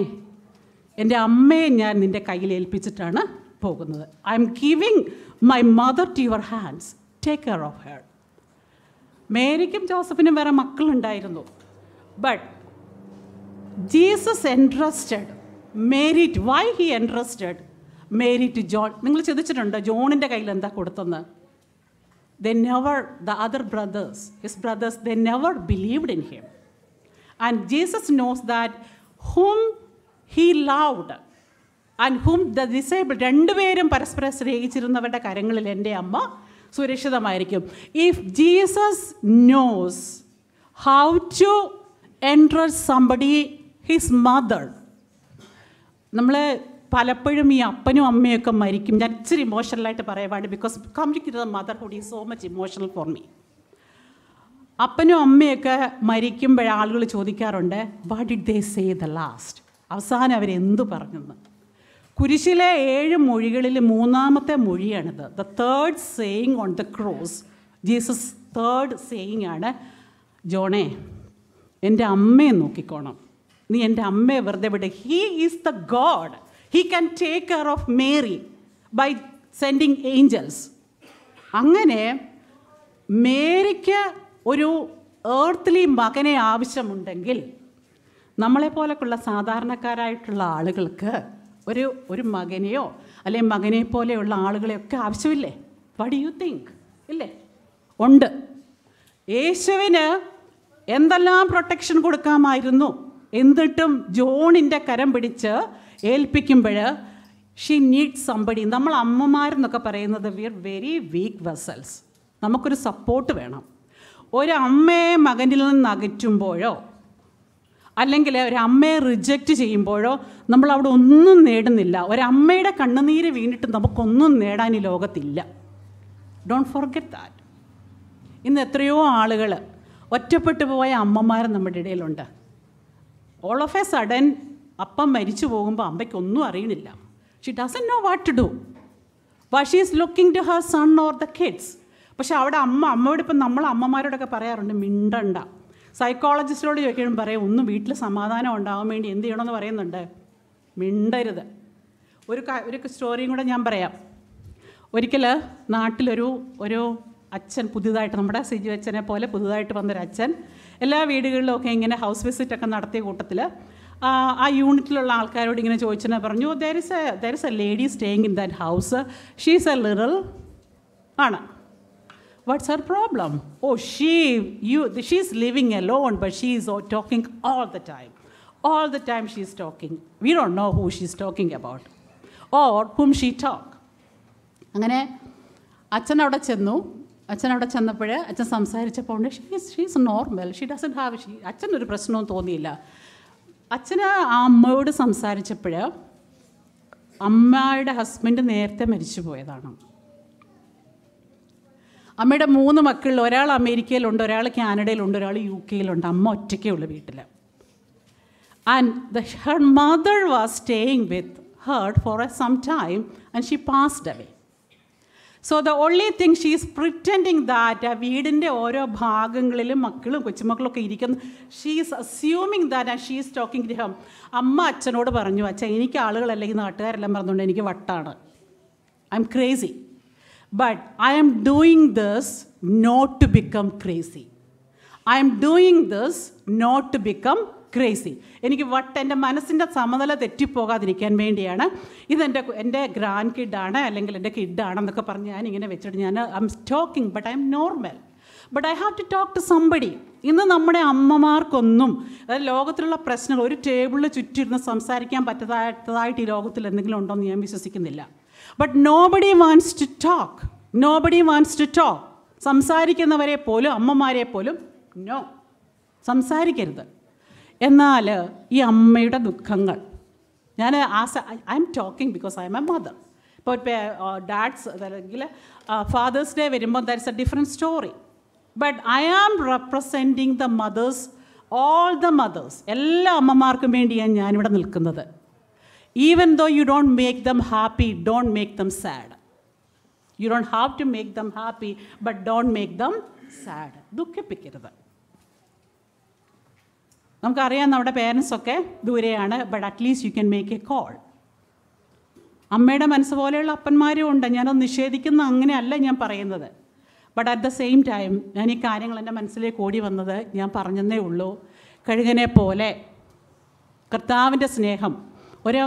എൻ്റെ അമ്മയെ ഞാൻ നിൻ്റെ കയ്യിൽ ഏൽപ്പിച്ചിട്ടാണ് പോകുന്നത് I'm giving my mother to your hands take care of her മേരിക്കും ജോസഫിനും വേറെ മക്കളുണ്ടായിരുന്നു but Jesus entrusted Mary to why he entrusted Mary to John നിങ്ങൾ ചിന്തിച്ചിട്ടുണ്ട് ജോണിൻ്റെ കയ്യിൽ എന്താ കൊടുത്തെന്ന് the never the other brothers his brothers the never believed in him and Jesus knows that whom he loved and whom the disciple രണ്ടുപേരും പരസ്പരം സ്നേഹിച്ചിരുന്നവരുടെ കരങ്ങളിൽ എൻ്റെ അമ്മ സുരക്ഷിതമായിരിക്കും if Jesus nose how to entrust somebody his mother നമ്മൾ പലപ്പോഴും ഈ അപ്പനും അമ്മയൊക്കെ മരിക്കും ഞാൻ ഇച്ചിരി ഇമോഷണലായിട്ട് പറയുവാണ് because communicate motherhood is so much emotional for me അപ്പനും അമ്മയൊക്കെ മരിക്കുമ്പോഴാളുകൾ ചോദിക്കാറുണ്ട് what did they say the last അവസാനം അവരെന്ത് പറഞ്ഞെന്ന് കുരിശിലെ ഏഴ് മൊഴികളിൽ മൂന്നാമത്തെ മൊഴിയാണിത് the third saying on the cross Jesus third saying ആണ് ജോണേ എൻ്റെ അമ്മയെ നോക്കിക്കോണം നീ എൻ്റെ അമ്മയെ വെറുതെ വിട് he is the God he can take care of Mary by sending angels അങ്ങനെ മേരിക്ക് ഒരു ഏർത്ത്ലി മകനെ ആവശ്യമുണ്ടെങ്കിൽ നമ്മളെ നമ്മളെപ്പോലൊക്കെയുള്ള സാധാരണക്കാരായിട്ടുള്ള ആളുകൾക്ക് ഒരു ഒരു മകനെയോ അല്ലെങ്കിൽ മകനെ പോലെയുള്ള ആളുകളെയൊക്കെ ആവശ്യമില്ലേ വട്ട് യു തിങ്ക് ഇല്ലേ ഉണ്ട് യേശുവിന് എന്തെല്ലാം പ്രൊട്ടക്ഷൻ കൊടുക്കാമായിരുന്നു എന്നിട്ടും ജോണിൻ്റെ കരം പിടിച്ച് ഏൽപ്പിക്കുമ്പോൾ ഷീ നീഡ് സംബടി നമ്മൾ അമ്മമാരെന്നൊക്കെ പറയുന്നത് we are very weak vessels നമുക്കൊരു സപ്പോർട്ട് വേണം ഒരു അമ്മയെ മകനിൽ നിന്ന് അകറ്റുമ്പോഴോ അല്ലെങ്കിൽ ഒരമ്മയെ റിജക്റ്റ് ചെയ്യുമ്പോഴോ നമ്മൾ അവിടെ ഒന്നും നേടുന്നില്ല ഒരമ്മയുടെ കണ്ണുനീര് വീണിട്ട് നമുക്കൊന്നും നേടാൻ ഈ ലോകത്തില്ല ഡോണ്ട് ഫോർഗെറ്റ് ദാറ്റ് ഇന്ന് എത്രയോ ആളുകൾ ഒറ്റപ്പെട്ടു പോയ അമ്മമാർ നമ്മുടെ ഇടയിലുണ്ട് ഓൾ ഓഫ് എ സഡൻ അപ്പം മരിച്ചു പോകുമ്പോൾ അമ്മയ്ക്കൊന്നും അറിയുന്നില്ല she doesn't know what to do what she is looking to her son or the kids പക്ഷെ അവിടെ അമ്മ അമ്മയോടിപ്പം നമ്മൾ അമ്മമാരോടൊക്കെ പറയാറുണ്ട് മിണ്ടണ്ട സൈക്കോളജിസ്റ്റിനോട് ചോദിക്കുമ്പോൾ പറയും ഒന്നും വീട്ടിൽ സമാധാനം ഉണ്ടാകാൻ വേണ്ടി എന്ത് ചെയ്യണമെന്ന് പറയുന്നുണ്ട് മിണ്ടരുത് ഒരു ഒരു സ്റ്റോറിയും കൂടെ ഞാൻ പറയാം ഒരിക്കൽ നാട്ടിലൊരു ഒരു അച്ഛൻ പുതിയതായിട്ട് നമ്മുടെ സിജു അച്ഛനെ പോലെ പുതുതായിട്ട് വന്നൊരു അച്ഛൻ എല്ലാ വീടുകളിലൊക്കെ ഇങ്ങനെ ഹൗസ് വിസിറ്റൊക്കെ നടത്തിയ കൂട്ടത്തിൽ ആ യൂണിറ്റിലുള്ള ആൾക്കാരോട് ഇങ്ങനെ ചോദിച്ചെന്ന് പറഞ്ഞു there is a there is a lady staying in that house she's a ലിറൽ ആണ് What's her problem? Oh, she, you, she's living alone, but she's talking all the time. All the time she's talking. We don't know who she's talking about or whom she talk. അങ്ങനെ അച്ഛൻ അവിടെ ചെന്നു അച്ഛൻ അവിടെ ചെന്നപ്പോൾ അച്ഛൻ സംസാരിച്ചപ്പോൾ ഉണ്ട് she's she's normal she doesn't have she അച്ഛനൊരു പ്രശ്നവും തോന്നിയില്ല അച്ഛന് ആ അമ്മയോട് സംസാരിച്ചപ്പോൾ അമ്മയുടെ ഹസ്ബൻഡ് നേരത്തെ മരിച്ചു പോയതാണ് അമ്മയുടെ മൂന്ന് മക്കളിൽ ഒരാൾ അമേരിക്കയിലുണ്ട് ഒരാൾ കാനഡയിലുണ്ട് ഒരാൾ യു കെയിലുണ്ട് അമ്മ ഒറ്റയ്ക്കേ ഉള്ളൂ വീട്ടിൽ and the her mother was staying with her for a some time and she passed away so the only thing she is pretending that ആ വീടിൻ്റെ ഓരോ ഭാഗങ്ങളിലും മക്കളും കൊച്ചുമക്കളൊക്കെ ഇരിക്കുന്നു she is assuming that uh she is talking to him അമ്മ അച്ഛനോട് പറഞ്ഞു അച്ഛൻ എനിക്ക് ആളുകളല്ലെങ്കിൽ നാട്ടുകാരെല്ലാം പറഞ്ഞുകൊണ്ട് എനിക്ക് വട്ടാണ് I'm crazy But I am doing this not to become crazy. I'm doing this not to become crazy എനിക്ക് വട്ട് എൻ്റെ മനസ്സിൻ്റെ സമനില തെറ്റിപ്പോകാതിരിക്കാൻ വേണ്ടിയാണ് ഇതെൻ്റെ എൻ്റെ ഗ്രാൻഡ് കിഡാണ് അല്ലെങ്കിൽ എൻ്റെ കിഡാണെന്നൊക്കെ പറഞ്ഞ് ഞാൻ ഇങ്ങനെ വെച്ചിട്ട് ഞാൻ I am talking but I am normal but I have to talk to somebody ഇന്ന് നമ്മുടെ അമ്മമാർക്കൊന്നും അതായത് ലോകത്തിലുള്ള പ്രശ്നങ്ങൾ ഒരു ടേബിളിൽ ചുറ്റിരുന്ന് സംസാരിക്കാൻ പറ്റാത്തതായിട്ട് ഈ ലോകത്തിൽ എന്തെങ്കിലും ഉണ്ടോ എന്ന് ഞാൻ വിശ്വസിക്കുന്നില്ല but nobody wants to talk nobody wants to talk സംസാരിക്കുന്നവരെ പോലും അമ്മമാരെ പോലും നോ സംസാരിക്കരുത് എന്നാൽ ഈ അമ്മയുടെ ദുഃഖങ്ങൾ ഞാൻ as I am talking because I am a mother ഇപ്പോൾ ഡാഡ്സ് അല്ലെങ്കിൽ ഫാദേഴ്സ് ഡേ വരുമ്പോൾ that's a different story but I am representing the mothers all the mothers എല്ലാ അമ്മമാർക്കും വേണ്ടിയാണ് ഞാനിവിടെ നിൽക്കുന്നത് Even though you don't make them happy, don't make them sad. You don't have to make them happy, but don't make them sad ദുഃഖിപ്പിക്കരുത് നമുക്കറിയാം നമ്മുടെ പേരൻസൊക്കെ ദൂരെയാണ് but at least you can make a call അമ്മയുടെ മനസ്സ് പോലെയുള്ള അപ്പന്മാരും ഉണ്ട് ഞാനത് നിഷേധിക്കുന്ന അങ്ങനെയല്ല ഞാൻ പറയുന്നത് but at the same time ഞാൻ ഈ കാര്യങ്ങൾ എൻ്റെ മനസ്സിലേക്ക് ഓടി വന്നത് ഞാൻ പറഞ്ഞതേ ഉള്ളൂ കഴുകനെ പോലെ കർത്താവിൻ്റെ സ്നേഹം ഒരു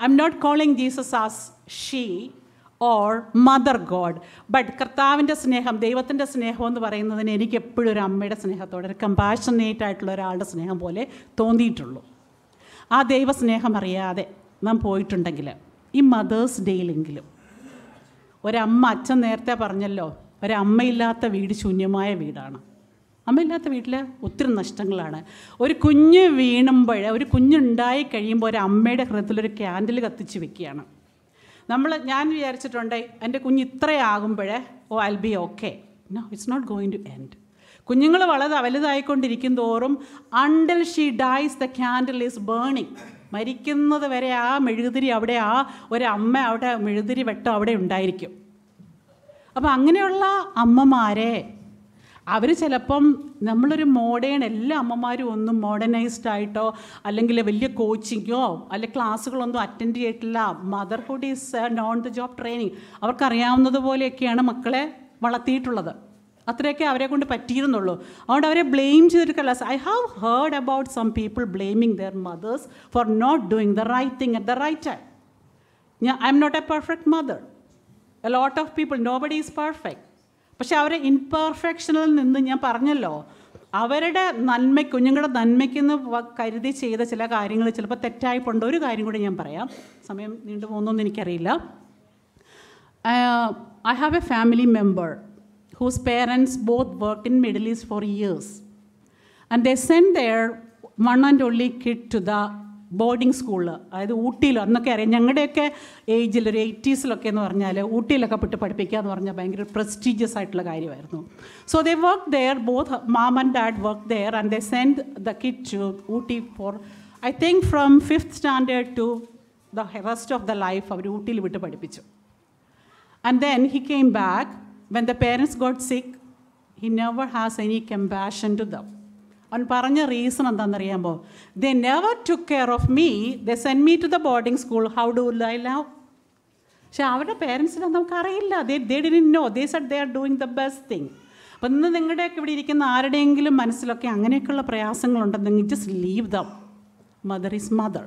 I am not calling Jesus as she or mother God but കർത്താവിൻ്റെ സ്നേഹം ദൈവത്തിൻ്റെ സ്നേഹം എന്ന് പറയുന്നതിന് എനിക്ക് എപ്പോഴും ഒരു അമ്മയുടെ സ്നേഹത്തോടെ ഒരു കമ്പാഷനേറ്റ് ആയിട്ടുള്ള ഒരാളുടെ സ്നേഹം പോലെ തോന്നിയിട്ടുള്ളൂ ആ ദൈവസ്നേഹം അറിയാതെ നാം പോയിട്ടുണ്ടെങ്കിൽ ഈ മദേഴ്സ് ഡേയിലെങ്കിലും ഒരമ്മ അച്ഛൻ നേരത്തെ പറഞ്ഞല്ലോ ഒരമ്മയില്ലാത്ത വീട് ശൂന്യമായ വീടാണ് അമ്മയില്ലാത്ത വീട്ടിൽ ഒത്തിരി നഷ്ടങ്ങളാണ് ഒരു കുഞ്ഞ് വീണുമ്പോൾ ഒരു കുഞ്ഞുണ്ടായി കഴിയുമ്പോൾ ഒരു അമ്മയുടെ ഹൃദയത്തിലൊരു ക്യാൻഡിൽ കത്തിച്ച് വെക്കുകയാണ് നമ്മൾ ഞാൻ വിചാരിച്ചിട്ടുണ്ട് എൻ്റെ കുഞ്ഞ് ഇത്രയാകുമ്പോൾ oh I be okay no it's not going to end കുഞ്ഞുങ്ങൾ വളരെ വലുതായിക്കൊണ്ടിരിക്കും തോറും until she dies the candle is burning മരിക്കുന്നത് വരെ ആ മെഴുകുതിരി അവിടെ ആ ഒരു അമ്മ അവിടെ മെഴുകുതിരി വെട്ടം അവിടെ ഉണ്ടായിരിക്കും അപ്പോൾ അങ്ങനെയുള്ള അമ്മമാരെ അവർ ചിലപ്പം നമ്മളൊരു മോഡേൺ എല്ലാ അമ്മമാരും ഒന്നും മോഡേണൈസ്ഡ് ആയിട്ടോ അല്ലെങ്കിൽ വലിയ കോച്ചിങ്ങോ അല്ലെ ക്ലാസ്സുകളൊന്നും അറ്റൻഡ് ചെയ്തിട്ടില്ല motherhood is non uh, the job training അവർക്കറിയാവുന്നതുപോലെയൊക്കെയാണ് മക്കളെ വളർത്തിയിട്ടുള്ളത് അത്രയൊക്കെ അവരെ കൊണ്ട് പറ്റിയിരുന്നുള്ളൂ അതുകൊണ്ട് അവരെ ബ്ലെയിം ചെയ്തിട്ടല്ല I have heard about some people blaming their mothers for not doing the right thing at the right time ഞാൻ I am not a perfect mother a lot of people nobody is perfect പക്ഷെ അവരെ ഇൻപെർഫെക്ഷനിൽ നിന്ന് ഞാൻ പറഞ്ഞല്ലോ അവരുടെ നന്മ കുഞ്ഞുങ്ങളുടെ നന്മയ്ക്കെന്ന് കരുതി ചെയ്ത ചില കാര്യങ്ങൾ ചിലപ്പോൾ തെറ്റായിപ്പോണ്ട് ഒരു കാര്യം കൂടി ഞാൻ പറയാം സമയം നീണ്ടു പോകുന്നൊന്നും എനിക്കറിയില്ല I have a family member whose parents both work in middle east for years and they send their one and only kid to the boarding സ്കൂളിൽ അതായത് ഊട്ടിയിൽ അന്നൊക്കെ അറിയാം ഞങ്ങളുടെയൊക്കെ ഏജിൽ ഒരു എയ്റ്റീസിലൊക്കെ എന്ന് പറഞ്ഞാൽ ഊട്ടിയിലൊക്കെ വിട്ട് പഠിപ്പിക്കുക എന്ന് പറഞ്ഞാൽ ഭയങ്കര പ്രസ്റ്റീജിയസ് ആയിട്ടുള്ള കാര്യമായിരുന്നു so they work there both mom and dad work there and they send the kid to Ooty for I think from fifth standard to the rest of the life അവർ ഊട്ടിയിൽ വിട്ട് പഠിപ്പിച്ചു and then he came back when the parents got sick he never has any compassion to them അവൻ പറഞ്ഞ reason എന്താണെന്നറിയാമോ they never took care of me they send me to the boarding school how do I love പക്ഷെ അവരുടെ പേരൻസിനെ നമുക്കറിയില്ല they they ഡി know they said they are doing the best thing അപ്പം ഇന്ന് നിങ്ങളുടെയൊക്കെ ഇവിടെ ഇരിക്കുന്ന ആരുടെയെങ്കിലും മനസ്സിലൊക്കെ അങ്ങനെയൊക്കെയുള്ള പ്രയാസങ്ങളുണ്ടെന്ന് just leave them mother is mother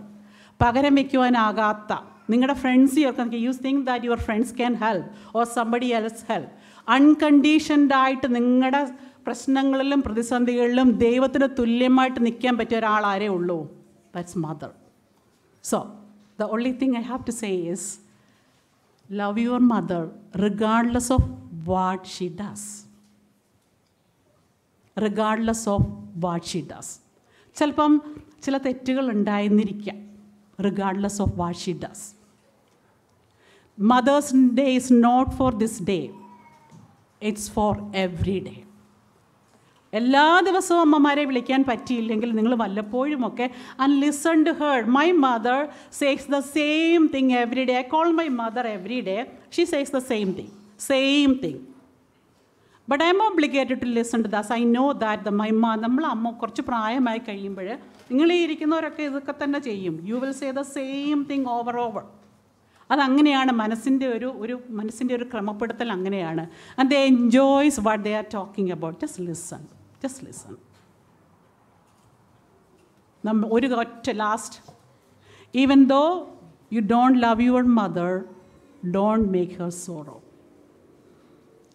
പകരം വയ്ക്കുവാനാകാത്ത നിങ്ങളുടെ ഫ്രണ്ട്സ് ചേർക്കാൻ you think that your friends can help or somebody else help അൺകണ്ടീഷൻഡായിട്ട് ആയിട്ട് നിങ്ങളുടെ പ്രശ്നങ്ങളിലും പ്രതിസന്ധികളിലും ദൈവത്തിന് തുല്യമായിട്ട് നിൽക്കാൻ പറ്റിയ ഒരാളാരേ ഉള്ളൂ that's mother so the only thing I have to say is love your mother regardless of what she does regardless of what she does ചിലപ്പം ചില തെറ്റുകൾ ഉണ്ടായിരുന്നിരിക്കാം regardless of what she does mothers day is not for this day it's for every day എല്ലാ ദിവസവും അമ്മമാരെ വിളിക്കാൻ പറ്റിയില്ലെങ്കിൽ നിങ്ങൾ വല്ലപ്പോഴുമൊക്കെ and listen to heard my mother says the same thing every day I call my mother every day she says the same thing same thing but I am obligated to listen to this I know that the my ma നമ്മൾ അമ്മ കുറച്ച് പ്രായമായി കഴിയുമ്പോൾ നിങ്ങൾ ഈ ഇരിക്കുന്നവരൊക്കെ ഇതൊക്കെ തന്നെ ചെയ്യും you will say the same thing over over അതങ്ങനെയാണ് മനസ്സിൻ്റെ ഒരു ഒരു മനസ്സിൻ്റെ ഒരു ക്രമപ്പെടുത്തൽ അങ്ങനെയാണ് and the enjoys what they are talking about just listen Just listen. Number to last. Even though you don't love your mother, don't make her sorrow.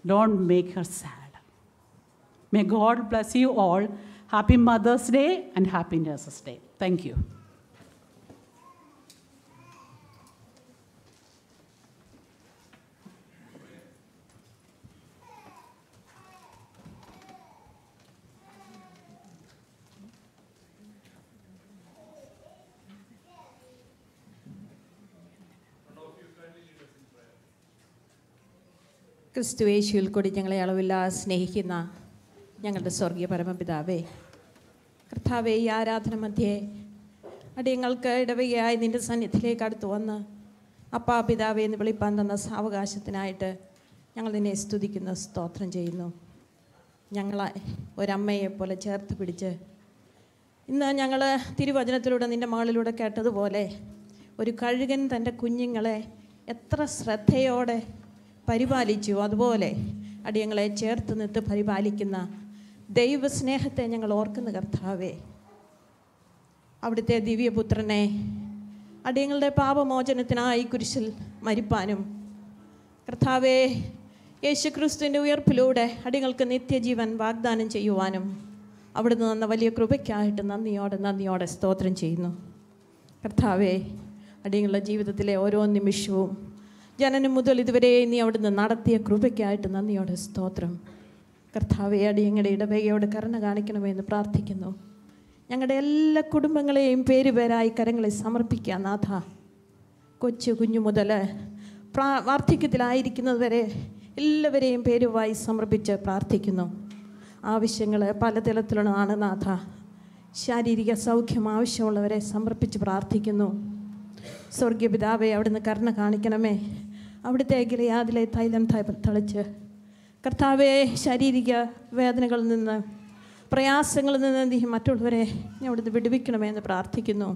Don't make her sad. May God bless you all. Happy Mother's Day and Happy Nurses Day. Thank you. ക്രിസ്തുവേശുവിൽ കൂടി ഞങ്ങളെ അളവില്ല സ്നേഹിക്കുന്ന ഞങ്ങളുടെ സ്വർഗീയ പരമപിതാവേ കർത്താവെ ഈ ആരാധന മധ്യേ അടിയങ്ങൾക്ക് ഇടവകയായി നിൻ്റെ സന്നിധിയിലേക്ക് അടുത്ത് വന്ന് അപ്പാ പിതാവേ എന്ന് വിളിപ്പാൻ തന്ന സാവകാശത്തിനായിട്ട് ഞങ്ങൾ നിന്നെ സ്തുതിക്കുന്ന സ്തോത്രം ചെയ്യുന്നു ഞങ്ങളെ ഒരമ്മയെ പോലെ ചേർത്ത് പിടിച്ച് ഇന്ന് ഞങ്ങൾ തിരുവചനത്തിലൂടെ നിൻ്റെ മകളിലൂടെ കേട്ടതുപോലെ ഒരു കഴുകൻ തൻ്റെ കുഞ്ഞുങ്ങളെ എത്ര ശ്രദ്ധയോടെ പരിപാലിച്ചു അതുപോലെ അടിയങ്ങളെ ചേർത്ത് നിർത്ത് പരിപാലിക്കുന്ന ദൈവസ്നേഹത്തെ ഞങ്ങൾ ഓർക്കുന്ന കർത്താവേ അവിടുത്തെ ദിവ്യപുത്രനെ അടിയങ്ങളുടെ പാപമോചനത്തിനായി കുരിശിൽ മരിപ്പാനും കർത്താവേ ക്രിസ്തുവിൻ്റെ ഉയർപ്പിലൂടെ അടികൾക്ക് നിത്യജീവൻ വാഗ്ദാനം ചെയ്യുവാനും അവിടുന്ന് നന്ന വലിയ കൃപയ്ക്കായിട്ട് നന്ദിയോടെ നന്ദിയോടെ സ്തോത്രം ചെയ്യുന്നു കർത്താവേ അടിയങ്ങളുടെ ജീവിതത്തിലെ ഓരോ നിമിഷവും ജനനം മുതൽ ഇതുവരെ നീ അവിടുന്ന് നടത്തിയ കൃപയ്ക്കായിട്ട് നന്ദിയോടെ സ്തോത്രം കർത്താവെ അടിയങ്ങളുടെ ഇടവകയോട് കരുണ കാണിക്കണമെന്ന് പ്രാർത്ഥിക്കുന്നു ഞങ്ങളുടെ എല്ലാ കുടുംബങ്ങളെയും പേരുപേരായി കരങ്ങളെ സമർപ്പിക്കുക നാഥ കൊച്ചു കുഞ്ഞു മുതൽ പ്രാ വാർദ്ധക്യത്തിലായിരിക്കുന്നത് വരെ എല്ലാവരെയും പേരുമായി സമർപ്പിച്ച് പ്രാർത്ഥിക്കുന്നു ആവശ്യങ്ങൾ പലതരത്തിലുള്ളതാണ് നാഥ ശാരീരിക സൗഖ്യം ആവശ്യമുള്ളവരെ സമർപ്പിച്ച് പ്രാർത്ഥിക്കുന്നു സ്വർഗീയ പിതാവെ അവിടുന്ന് കരുണ കാണിക്കണമേ അവിടുത്തെ ഗിലയാദിലെ തൈലം തളിച്ച് കർത്താവെ ശാരീരിക വേദനകളിൽ നിന്ന് പ്രയാസങ്ങളിൽ നിന്ന് നീ മറ്റുള്ളവരെ ഞാൻ അവിടുന്ന് വിടുവിക്കണമെന്ന് പ്രാർത്ഥിക്കുന്നു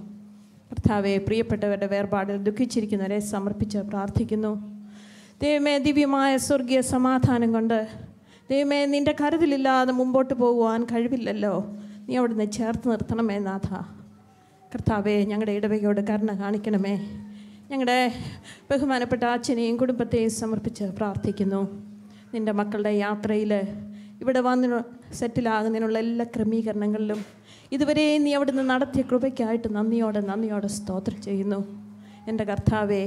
കർത്താവെ പ്രിയപ്പെട്ടവരുടെ വേർപാടിൽ ദുഃഖിച്ചിരിക്കുന്നവരെ സമർപ്പിച്ച് പ്രാർത്ഥിക്കുന്നു ദൈവമേ ദിവ്യമായ സ്വർഗീയ സമാധാനം കൊണ്ട് ദൈവമേ നിൻ്റെ കരുതലില്ലാതെ മുമ്പോട്ട് പോകുവാൻ കഴിവില്ലല്ലോ നീ അവിടുന്ന് ചേർത്ത് നിർത്തണമേ നാഥ കർത്താവെ ഞങ്ങളുടെ ഇടവകയോട് കരുണ കാണിക്കണമേ ഞങ്ങളുടെ ബഹുമാനപ്പെട്ട അച്ഛനെയും കുടുംബത്തെയും സമർപ്പിച്ച് പ്രാർത്ഥിക്കുന്നു നിൻ്റെ മക്കളുടെ യാത്രയിൽ ഇവിടെ വന്ന് സെറ്റിലാകുന്നതിനുള്ള എല്ലാ ക്രമീകരണങ്ങളിലും ഇതുവരെ നീ അവിടുന്ന് നടത്തിയ കൃപയ്ക്കായിട്ട് നന്ദിയോടെ നന്ദിയോടെ സ്തോത്രം ചെയ്യുന്നു എൻ്റെ കർത്താവെ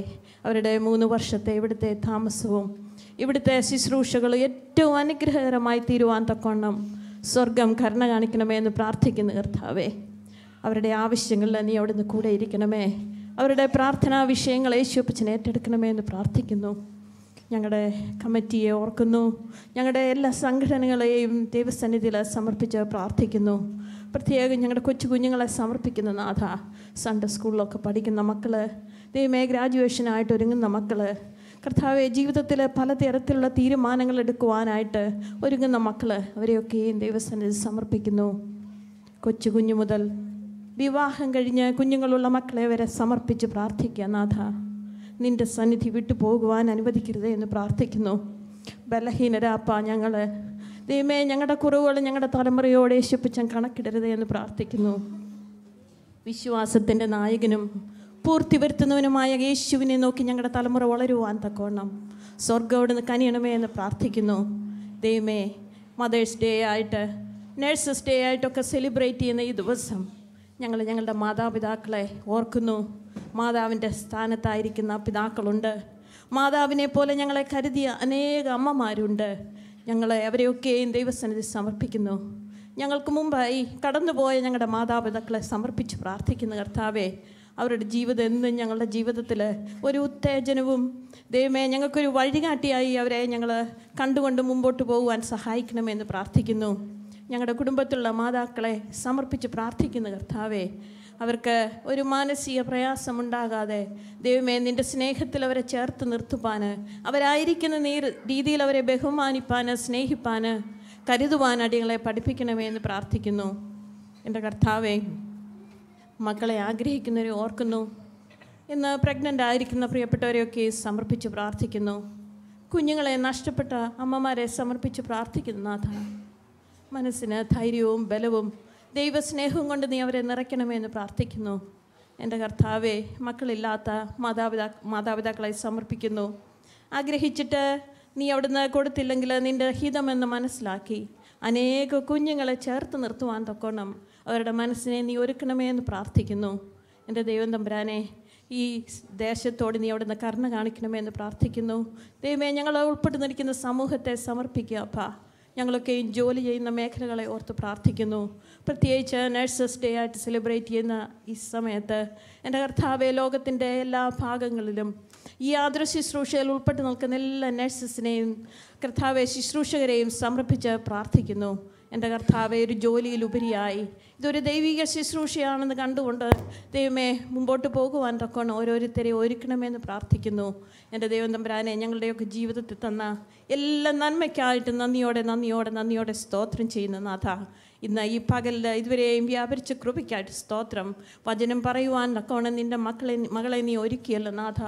അവരുടെ മൂന്ന് വർഷത്തെ ഇവിടുത്തെ താമസവും ഇവിടുത്തെ ശുശ്രൂഷകൾ ഏറ്റവും അനുഗ്രഹകരമായി തീരുവാൻ തക്കവണ്ണം സ്വർഗം കരുണ കാണിക്കണമേ എന്ന് പ്രാർത്ഥിക്കുന്നു കർത്താവേ അവരുടെ ആവശ്യങ്ങളിൽ നീ അവിടുന്ന് കൂടെ ഇരിക്കണമേ അവരുടെ പ്രാർത്ഥനാ വിഷയങ്ങൾ യേശുപ്പച്ചൻ ഏറ്റെടുക്കണമേ എന്ന് പ്രാർത്ഥിക്കുന്നു ഞങ്ങളുടെ കമ്മിറ്റിയെ ഓർക്കുന്നു ഞങ്ങളുടെ എല്ലാ സംഘടനകളെയും ദൈവസന്നിധിയിൽ സമർപ്പിച്ച് പ്രാർത്ഥിക്കുന്നു പ്രത്യേകം ഞങ്ങളുടെ കൊച്ചു കുഞ്ഞുങ്ങളെ സമർപ്പിക്കുന്ന നാഥ സൺഡേ സ്കൂളിലൊക്കെ പഠിക്കുന്ന മക്കൾ ദൈവമേ ഗ്രാജുവേഷനായിട്ട് ഒരുങ്ങുന്ന മക്കൾ കർത്താവെ ജീവിതത്തിൽ പലതരത്തിലുള്ള തീരുമാനങ്ങൾ എടുക്കുവാനായിട്ട് ഒരുങ്ങുന്ന മക്കൾ അവരെയൊക്കെയും ദൈവസന്നിധി സമർപ്പിക്കുന്നു കൊച്ചു കുഞ്ഞു മുതൽ വിവാഹം കഴിഞ്ഞ് കുഞ്ഞുങ്ങളുള്ള മക്കളെ വരെ സമർപ്പിച്ച് പ്രാർത്ഥിക്കുക നാഥ നിൻ്റെ സന്നിധി വിട്ടു പോകുവാൻ അനുവദിക്കരുതേ എന്ന് പ്രാർത്ഥിക്കുന്നു ബലഹീനരാപ്പ ഞങ്ങൾ ദൈവമേ ഞങ്ങളുടെ കുറവുകൾ ഞങ്ങളുടെ തലമുറയോട് യേശുപ്പിച്ചൻ കണക്കിടരുതേ എന്ന് പ്രാർത്ഥിക്കുന്നു വിശ്വാസത്തിൻ്റെ നായകനും പൂർത്തി വരുത്തുന്നവനുമായ യേശുവിനെ നോക്കി ഞങ്ങളുടെ തലമുറ വളരുവാൻ തക്കോണം സ്വർഗ്ഗോടുന്ന് കനിയണമേ എന്ന് പ്രാർത്ഥിക്കുന്നു ദൈവമേ മദേഴ്സ് ഡേ ആയിട്ട് നഴ്സസ് ഡേ ആയിട്ടൊക്കെ സെലിബ്രേറ്റ് ചെയ്യുന്ന ഈ ദിവസം ഞങ്ങൾ ഞങ്ങളുടെ മാതാപിതാക്കളെ ഓർക്കുന്നു മാതാവിൻ്റെ സ്ഥാനത്തായിരിക്കുന്ന പിതാക്കളുണ്ട് മാതാവിനെ പോലെ ഞങ്ങളെ കരുതിയ അനേക അമ്മമാരുണ്ട് ഞങ്ങളെ അവരെയൊക്കെയും ദൈവസന്നിധി സമർപ്പിക്കുന്നു ഞങ്ങൾക്ക് മുമ്പായി കടന്നുപോയ ഞങ്ങളുടെ മാതാപിതാക്കളെ സമർപ്പിച്ച് പ്രാർത്ഥിക്കുന്ന കർത്താവെ അവരുടെ ജീവിതം എന്നും ഞങ്ങളുടെ ജീവിതത്തിൽ ഒരു ഉത്തേജനവും ദൈവമേ ഞങ്ങൾക്കൊരു വഴികാട്ടിയായി അവരെ ഞങ്ങൾ കണ്ടുകൊണ്ട് മുമ്പോട്ട് പോകുവാൻ സഹായിക്കണമെന്ന് പ്രാർത്ഥിക്കുന്നു ഞങ്ങളുടെ കുടുംബത്തിലുള്ള മാതാക്കളെ സമർപ്പിച്ച് പ്രാർത്ഥിക്കുന്ന കർത്താവേ അവർക്ക് ഒരു മാനസിക പ്രയാസമുണ്ടാകാതെ ദൈവമേ നിൻ്റെ സ്നേഹത്തിൽ അവരെ ചേർത്ത് നിർത്തുവാൻ അവരായിരിക്കുന്ന നീർ രീതിയിൽ അവരെ ബഹുമാനിപ്പാൻ സ്നേഹിപ്പാൻ കരുതുവാൻ അടികളെ പഠിപ്പിക്കണമേ എന്ന് പ്രാർത്ഥിക്കുന്നു എൻ്റെ കർത്താവേ മക്കളെ ആഗ്രഹിക്കുന്നവരെ ഓർക്കുന്നു ഇന്ന് പ്രഗ്നൻ്റ് ആയിരിക്കുന്ന പ്രിയപ്പെട്ടവരെയൊക്കെ സമർപ്പിച്ച് പ്രാർത്ഥിക്കുന്നു കുഞ്ഞുങ്ങളെ നഷ്ടപ്പെട്ട അമ്മമാരെ സമർപ്പിച്ച് പ്രാർത്ഥിക്കുന്നു നാഥ മനസ്സിന് ധൈര്യവും ബലവും ദൈവസ്നേഹവും കൊണ്ട് നീ അവരെ നിറയ്ക്കണമെന്ന് പ്രാർത്ഥിക്കുന്നു എൻ്റെ കർത്താവെ മക്കളില്ലാത്ത മാതാപിതാ മാതാപിതാക്കളെ സമർപ്പിക്കുന്നു ആഗ്രഹിച്ചിട്ട് നീ അവിടുന്ന് കൊടുത്തില്ലെങ്കിൽ നിൻ്റെ ഹിതമെന്ന് മനസ്സിലാക്കി അനേക കുഞ്ഞുങ്ങളെ ചേർത്ത് നിർത്തുവാൻ തക്കോണം അവരുടെ മനസ്സിനെ നീ ഒരുക്കണമേ എന്ന് പ്രാർത്ഥിക്കുന്നു എൻ്റെ ദൈവം തമ്പുരാനെ ഈ ദേശത്തോട് നീ അവിടുന്ന് കരുണ കാണിക്കണമേ എന്ന് പ്രാർത്ഥിക്കുന്നു ദൈവമേ ഞങ്ങൾ നിൽക്കുന്ന സമൂഹത്തെ സമർപ്പിക്കുക അപ്പാ ഞങ്ങളൊക്കെയും ജോലി ചെയ്യുന്ന മേഖലകളെ ഓർത്ത് പ്രാർത്ഥിക്കുന്നു പ്രത്യേകിച്ച് നഴ്സസ് ഡേ ആയിട്ട് സെലിബ്രേറ്റ് ചെയ്യുന്ന ഈ സമയത്ത് എൻ്റെ കർത്താവെ ലോകത്തിൻ്റെ എല്ലാ ഭാഗങ്ങളിലും ഈ ആദർശ ശുശ്രൂഷയിൽ ഉൾപ്പെട്ട് നിൽക്കുന്ന എല്ലാ നഴ്സസിനെയും കർത്താവെ ശുശ്രൂഷകരെയും സമർപ്പിച്ച് പ്രാർത്ഥിക്കുന്നു എൻ്റെ കർത്താവെ ഒരു ജോലിയിലുപരിയായി ഇതൊരു ദൈവിക ശുശ്രൂഷയാണെന്ന് കണ്ടുകൊണ്ട് ദൈവമേ മുമ്പോട്ട് പോകുവാൻ തക്കോണം ഓരോരുത്തരെ ഒരുക്കണമെന്ന് പ്രാർത്ഥിക്കുന്നു എൻ്റെ ദൈവം തമ്പരാനെ ഞങ്ങളുടെയൊക്കെ ജീവിതത്തിൽ തന്ന എല്ലാ നന്മയ്ക്കായിട്ട് നന്ദിയോടെ നന്ദിയോടെ നന്ദിയോടെ സ്തോത്രം ചെയ്യുന്ന നാഥ ഇന്ന് ഈ പകൽ ഇതുവരെയും വ്യാപരിച്ച കൃപയ്ക്കായിട്ട് സ്തോത്രം വചനം പറയുവാൻ ലക്കോണം നിൻ്റെ മക്കളെ മകളെ നീ ഒരുക്കിയല്ലോ നാഥ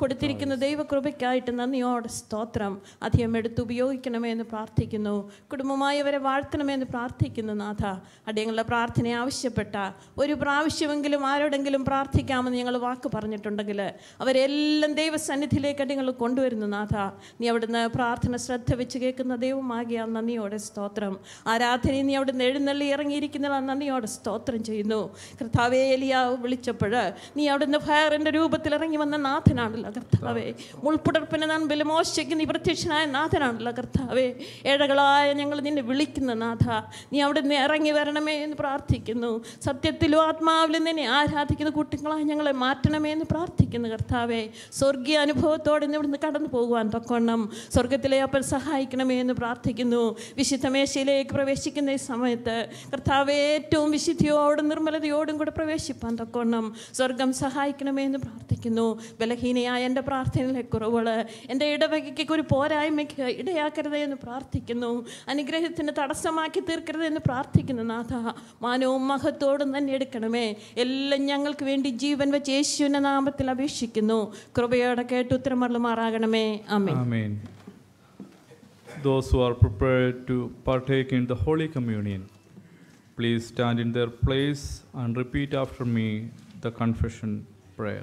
കൊടുത്തിരിക്കുന്ന ദൈവകൃപയ്ക്കായിട്ട് നന്ദിയോടെ സ്തോത്രം അധികം എടുത്ത് ഉപയോഗിക്കണമെന്ന് പ്രാർത്ഥിക്കുന്നു കുടുംബമായവരെ വാഴ്ത്തണമെന്ന് പ്രാർത്ഥിക്കുന്നു നാഥ അടിയങ്ങളുടെ പ്രാർത്ഥന ആവശ്യപ്പെട്ട ഒരു പ്രാവശ്യമെങ്കിലും ആരോടെങ്കിലും പ്രാർത്ഥിക്കാമെന്ന് ഞങ്ങൾ വാക്ക് പറഞ്ഞിട്ടുണ്ടെങ്കിൽ അവരെല്ലാം ദൈവസന്നിധിയിലേക്ക് അടിയങ്ങൾ കൊണ്ടുവരുന്നു നാഥ നീ അവിടുന്ന് പ്രാർത്ഥന ശ്രദ്ധ വെച്ച് കേൾക്കുന്ന ദൈവമാകിയ നന്ദിയോടെ സ്തോത്രം ആരാധന നീ അവിടുന്ന് എഴുന്ന എഴുന്നള്ളി ഇറങ്ങിയിരിക്കുന്നതാണ് അവിടെ സ്തോത്രം ചെയ്യുന്നു കർത്താവേ എലിയാവ് വിളിച്ചപ്പോൾ നീ നിന്ന് ഫയറിൻ്റെ രൂപത്തിൽ ഇറങ്ങി വന്ന നാഥനാണല്ലോ കർത്താവേ മുൾപ്പുടർപ്പിന് നാൻ ബലമോശയ്ക്ക് നീ പ്രത്യക്ഷനായ നാഥനാണല്ലോ കർത്താവേ ഏഴകളായ ഞങ്ങൾ നിന്നെ വിളിക്കുന്ന നാഥ നീ നിന്ന് ഇറങ്ങി വരണമേ എന്ന് പ്രാർത്ഥിക്കുന്നു സത്യത്തിലും ആത്മാവിലും നിന്നെ ആരാധിക്കുന്ന കുട്ടികളായി ഞങ്ങളെ മാറ്റണമേ എന്ന് പ്രാർത്ഥിക്കുന്നു കർത്താവേ സ്വർഗീയ അനുഭവത്തോടെ ഇവിടുന്ന് കടന്നു പോകുവാൻ തക്കവണ്ണം സ്വർഗത്തിലെ അപ്പൻ സഹായിക്കണമേ എന്ന് പ്രാർത്ഥിക്കുന്നു വിശുദ്ധമേശയിലേക്ക് പ്രവേശിക്കുന്ന സമയത്ത് സമയത്ത് കർത്താവ് ഏറ്റവും വിശുദ്ധിയോടും നിർമ്മലതയോടും കൂടെ പ്രവേശിപ്പാൻ തക്കോണം സ്വർഗം സഹായിക്കണമേ എന്ന് പ്രാർത്ഥിക്കുന്നു ബലഹീനയായ എൻ്റെ പ്രാർത്ഥനയിലെ കുറവുകൾ എൻ്റെ ഇടവകയ്ക്ക് ഒരു പോരായ്മയ്ക്ക് ഇടയാക്കരുതേ എന്ന് പ്രാർത്ഥിക്കുന്നു അനുഗ്രഹത്തിന് തടസ്സമാക്കി തീർക്കരുതേ എന്ന് പ്രാർത്ഥിക്കുന്നു നാഥ മാനവും മഹത്തോടും തന്നെ എടുക്കണമേ എല്ലാം ഞങ്ങൾക്ക് വേണ്ടി ജീവൻ വെച്ച് യേശുവിൻ്റെ നാമത്തിൽ അപേക്ഷിക്കുന്നു കൃപയോടെ കേട്ട് മാറാകണമേ ആമേൻ Those who are prepared to partake in the Holy Communion. Please stand in their place and repeat after me the confession prayer.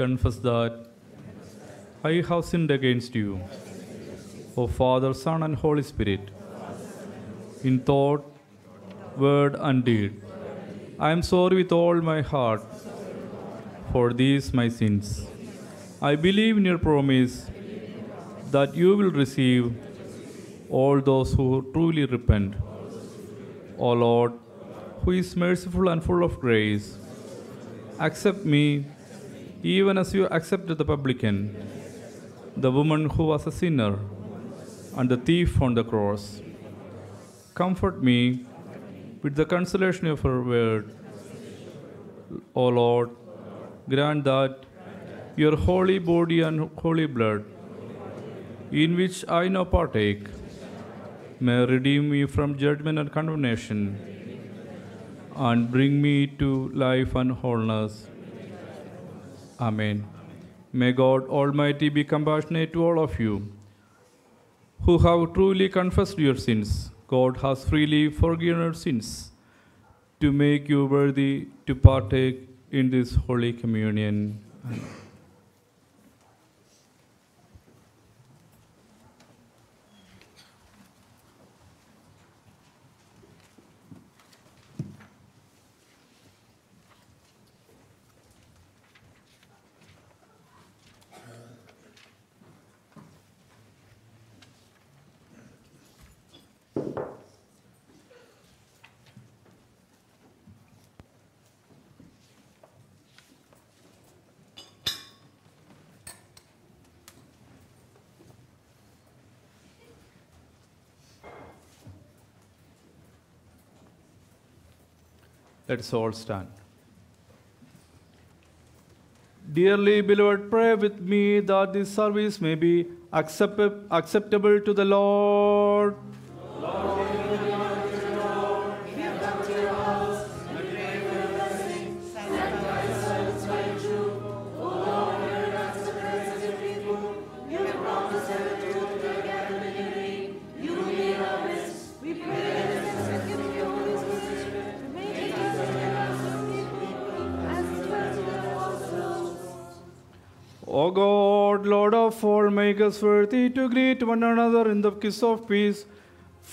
confess that I have sinned against you, O Father, Son, and Holy Spirit, in thought, word, and deed. I am sorry with all my heart for these my sins. I believe in your promise that you will receive all those who truly repent. O Lord, who is merciful and full of grace, accept me even as you accepted the publican, the woman who was a sinner, and the thief on the cross. Comfort me with the consolation of your word. O Lord, grant that your holy body and holy blood, in which I now partake, may redeem me from judgment and condemnation, and bring me to life and wholeness Amen. May God Almighty be compassionate to all of you who have truly confessed your sins. God has freely forgiven your sins to make you worthy to partake in this Holy Communion. Amen. Let's all stand. Dearly beloved, pray with me that this service may be accept acceptable to the Lord. Lord of all, make us worthy to greet one another in the kiss of peace,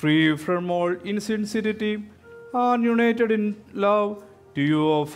free from all insincerity and united in love to you, O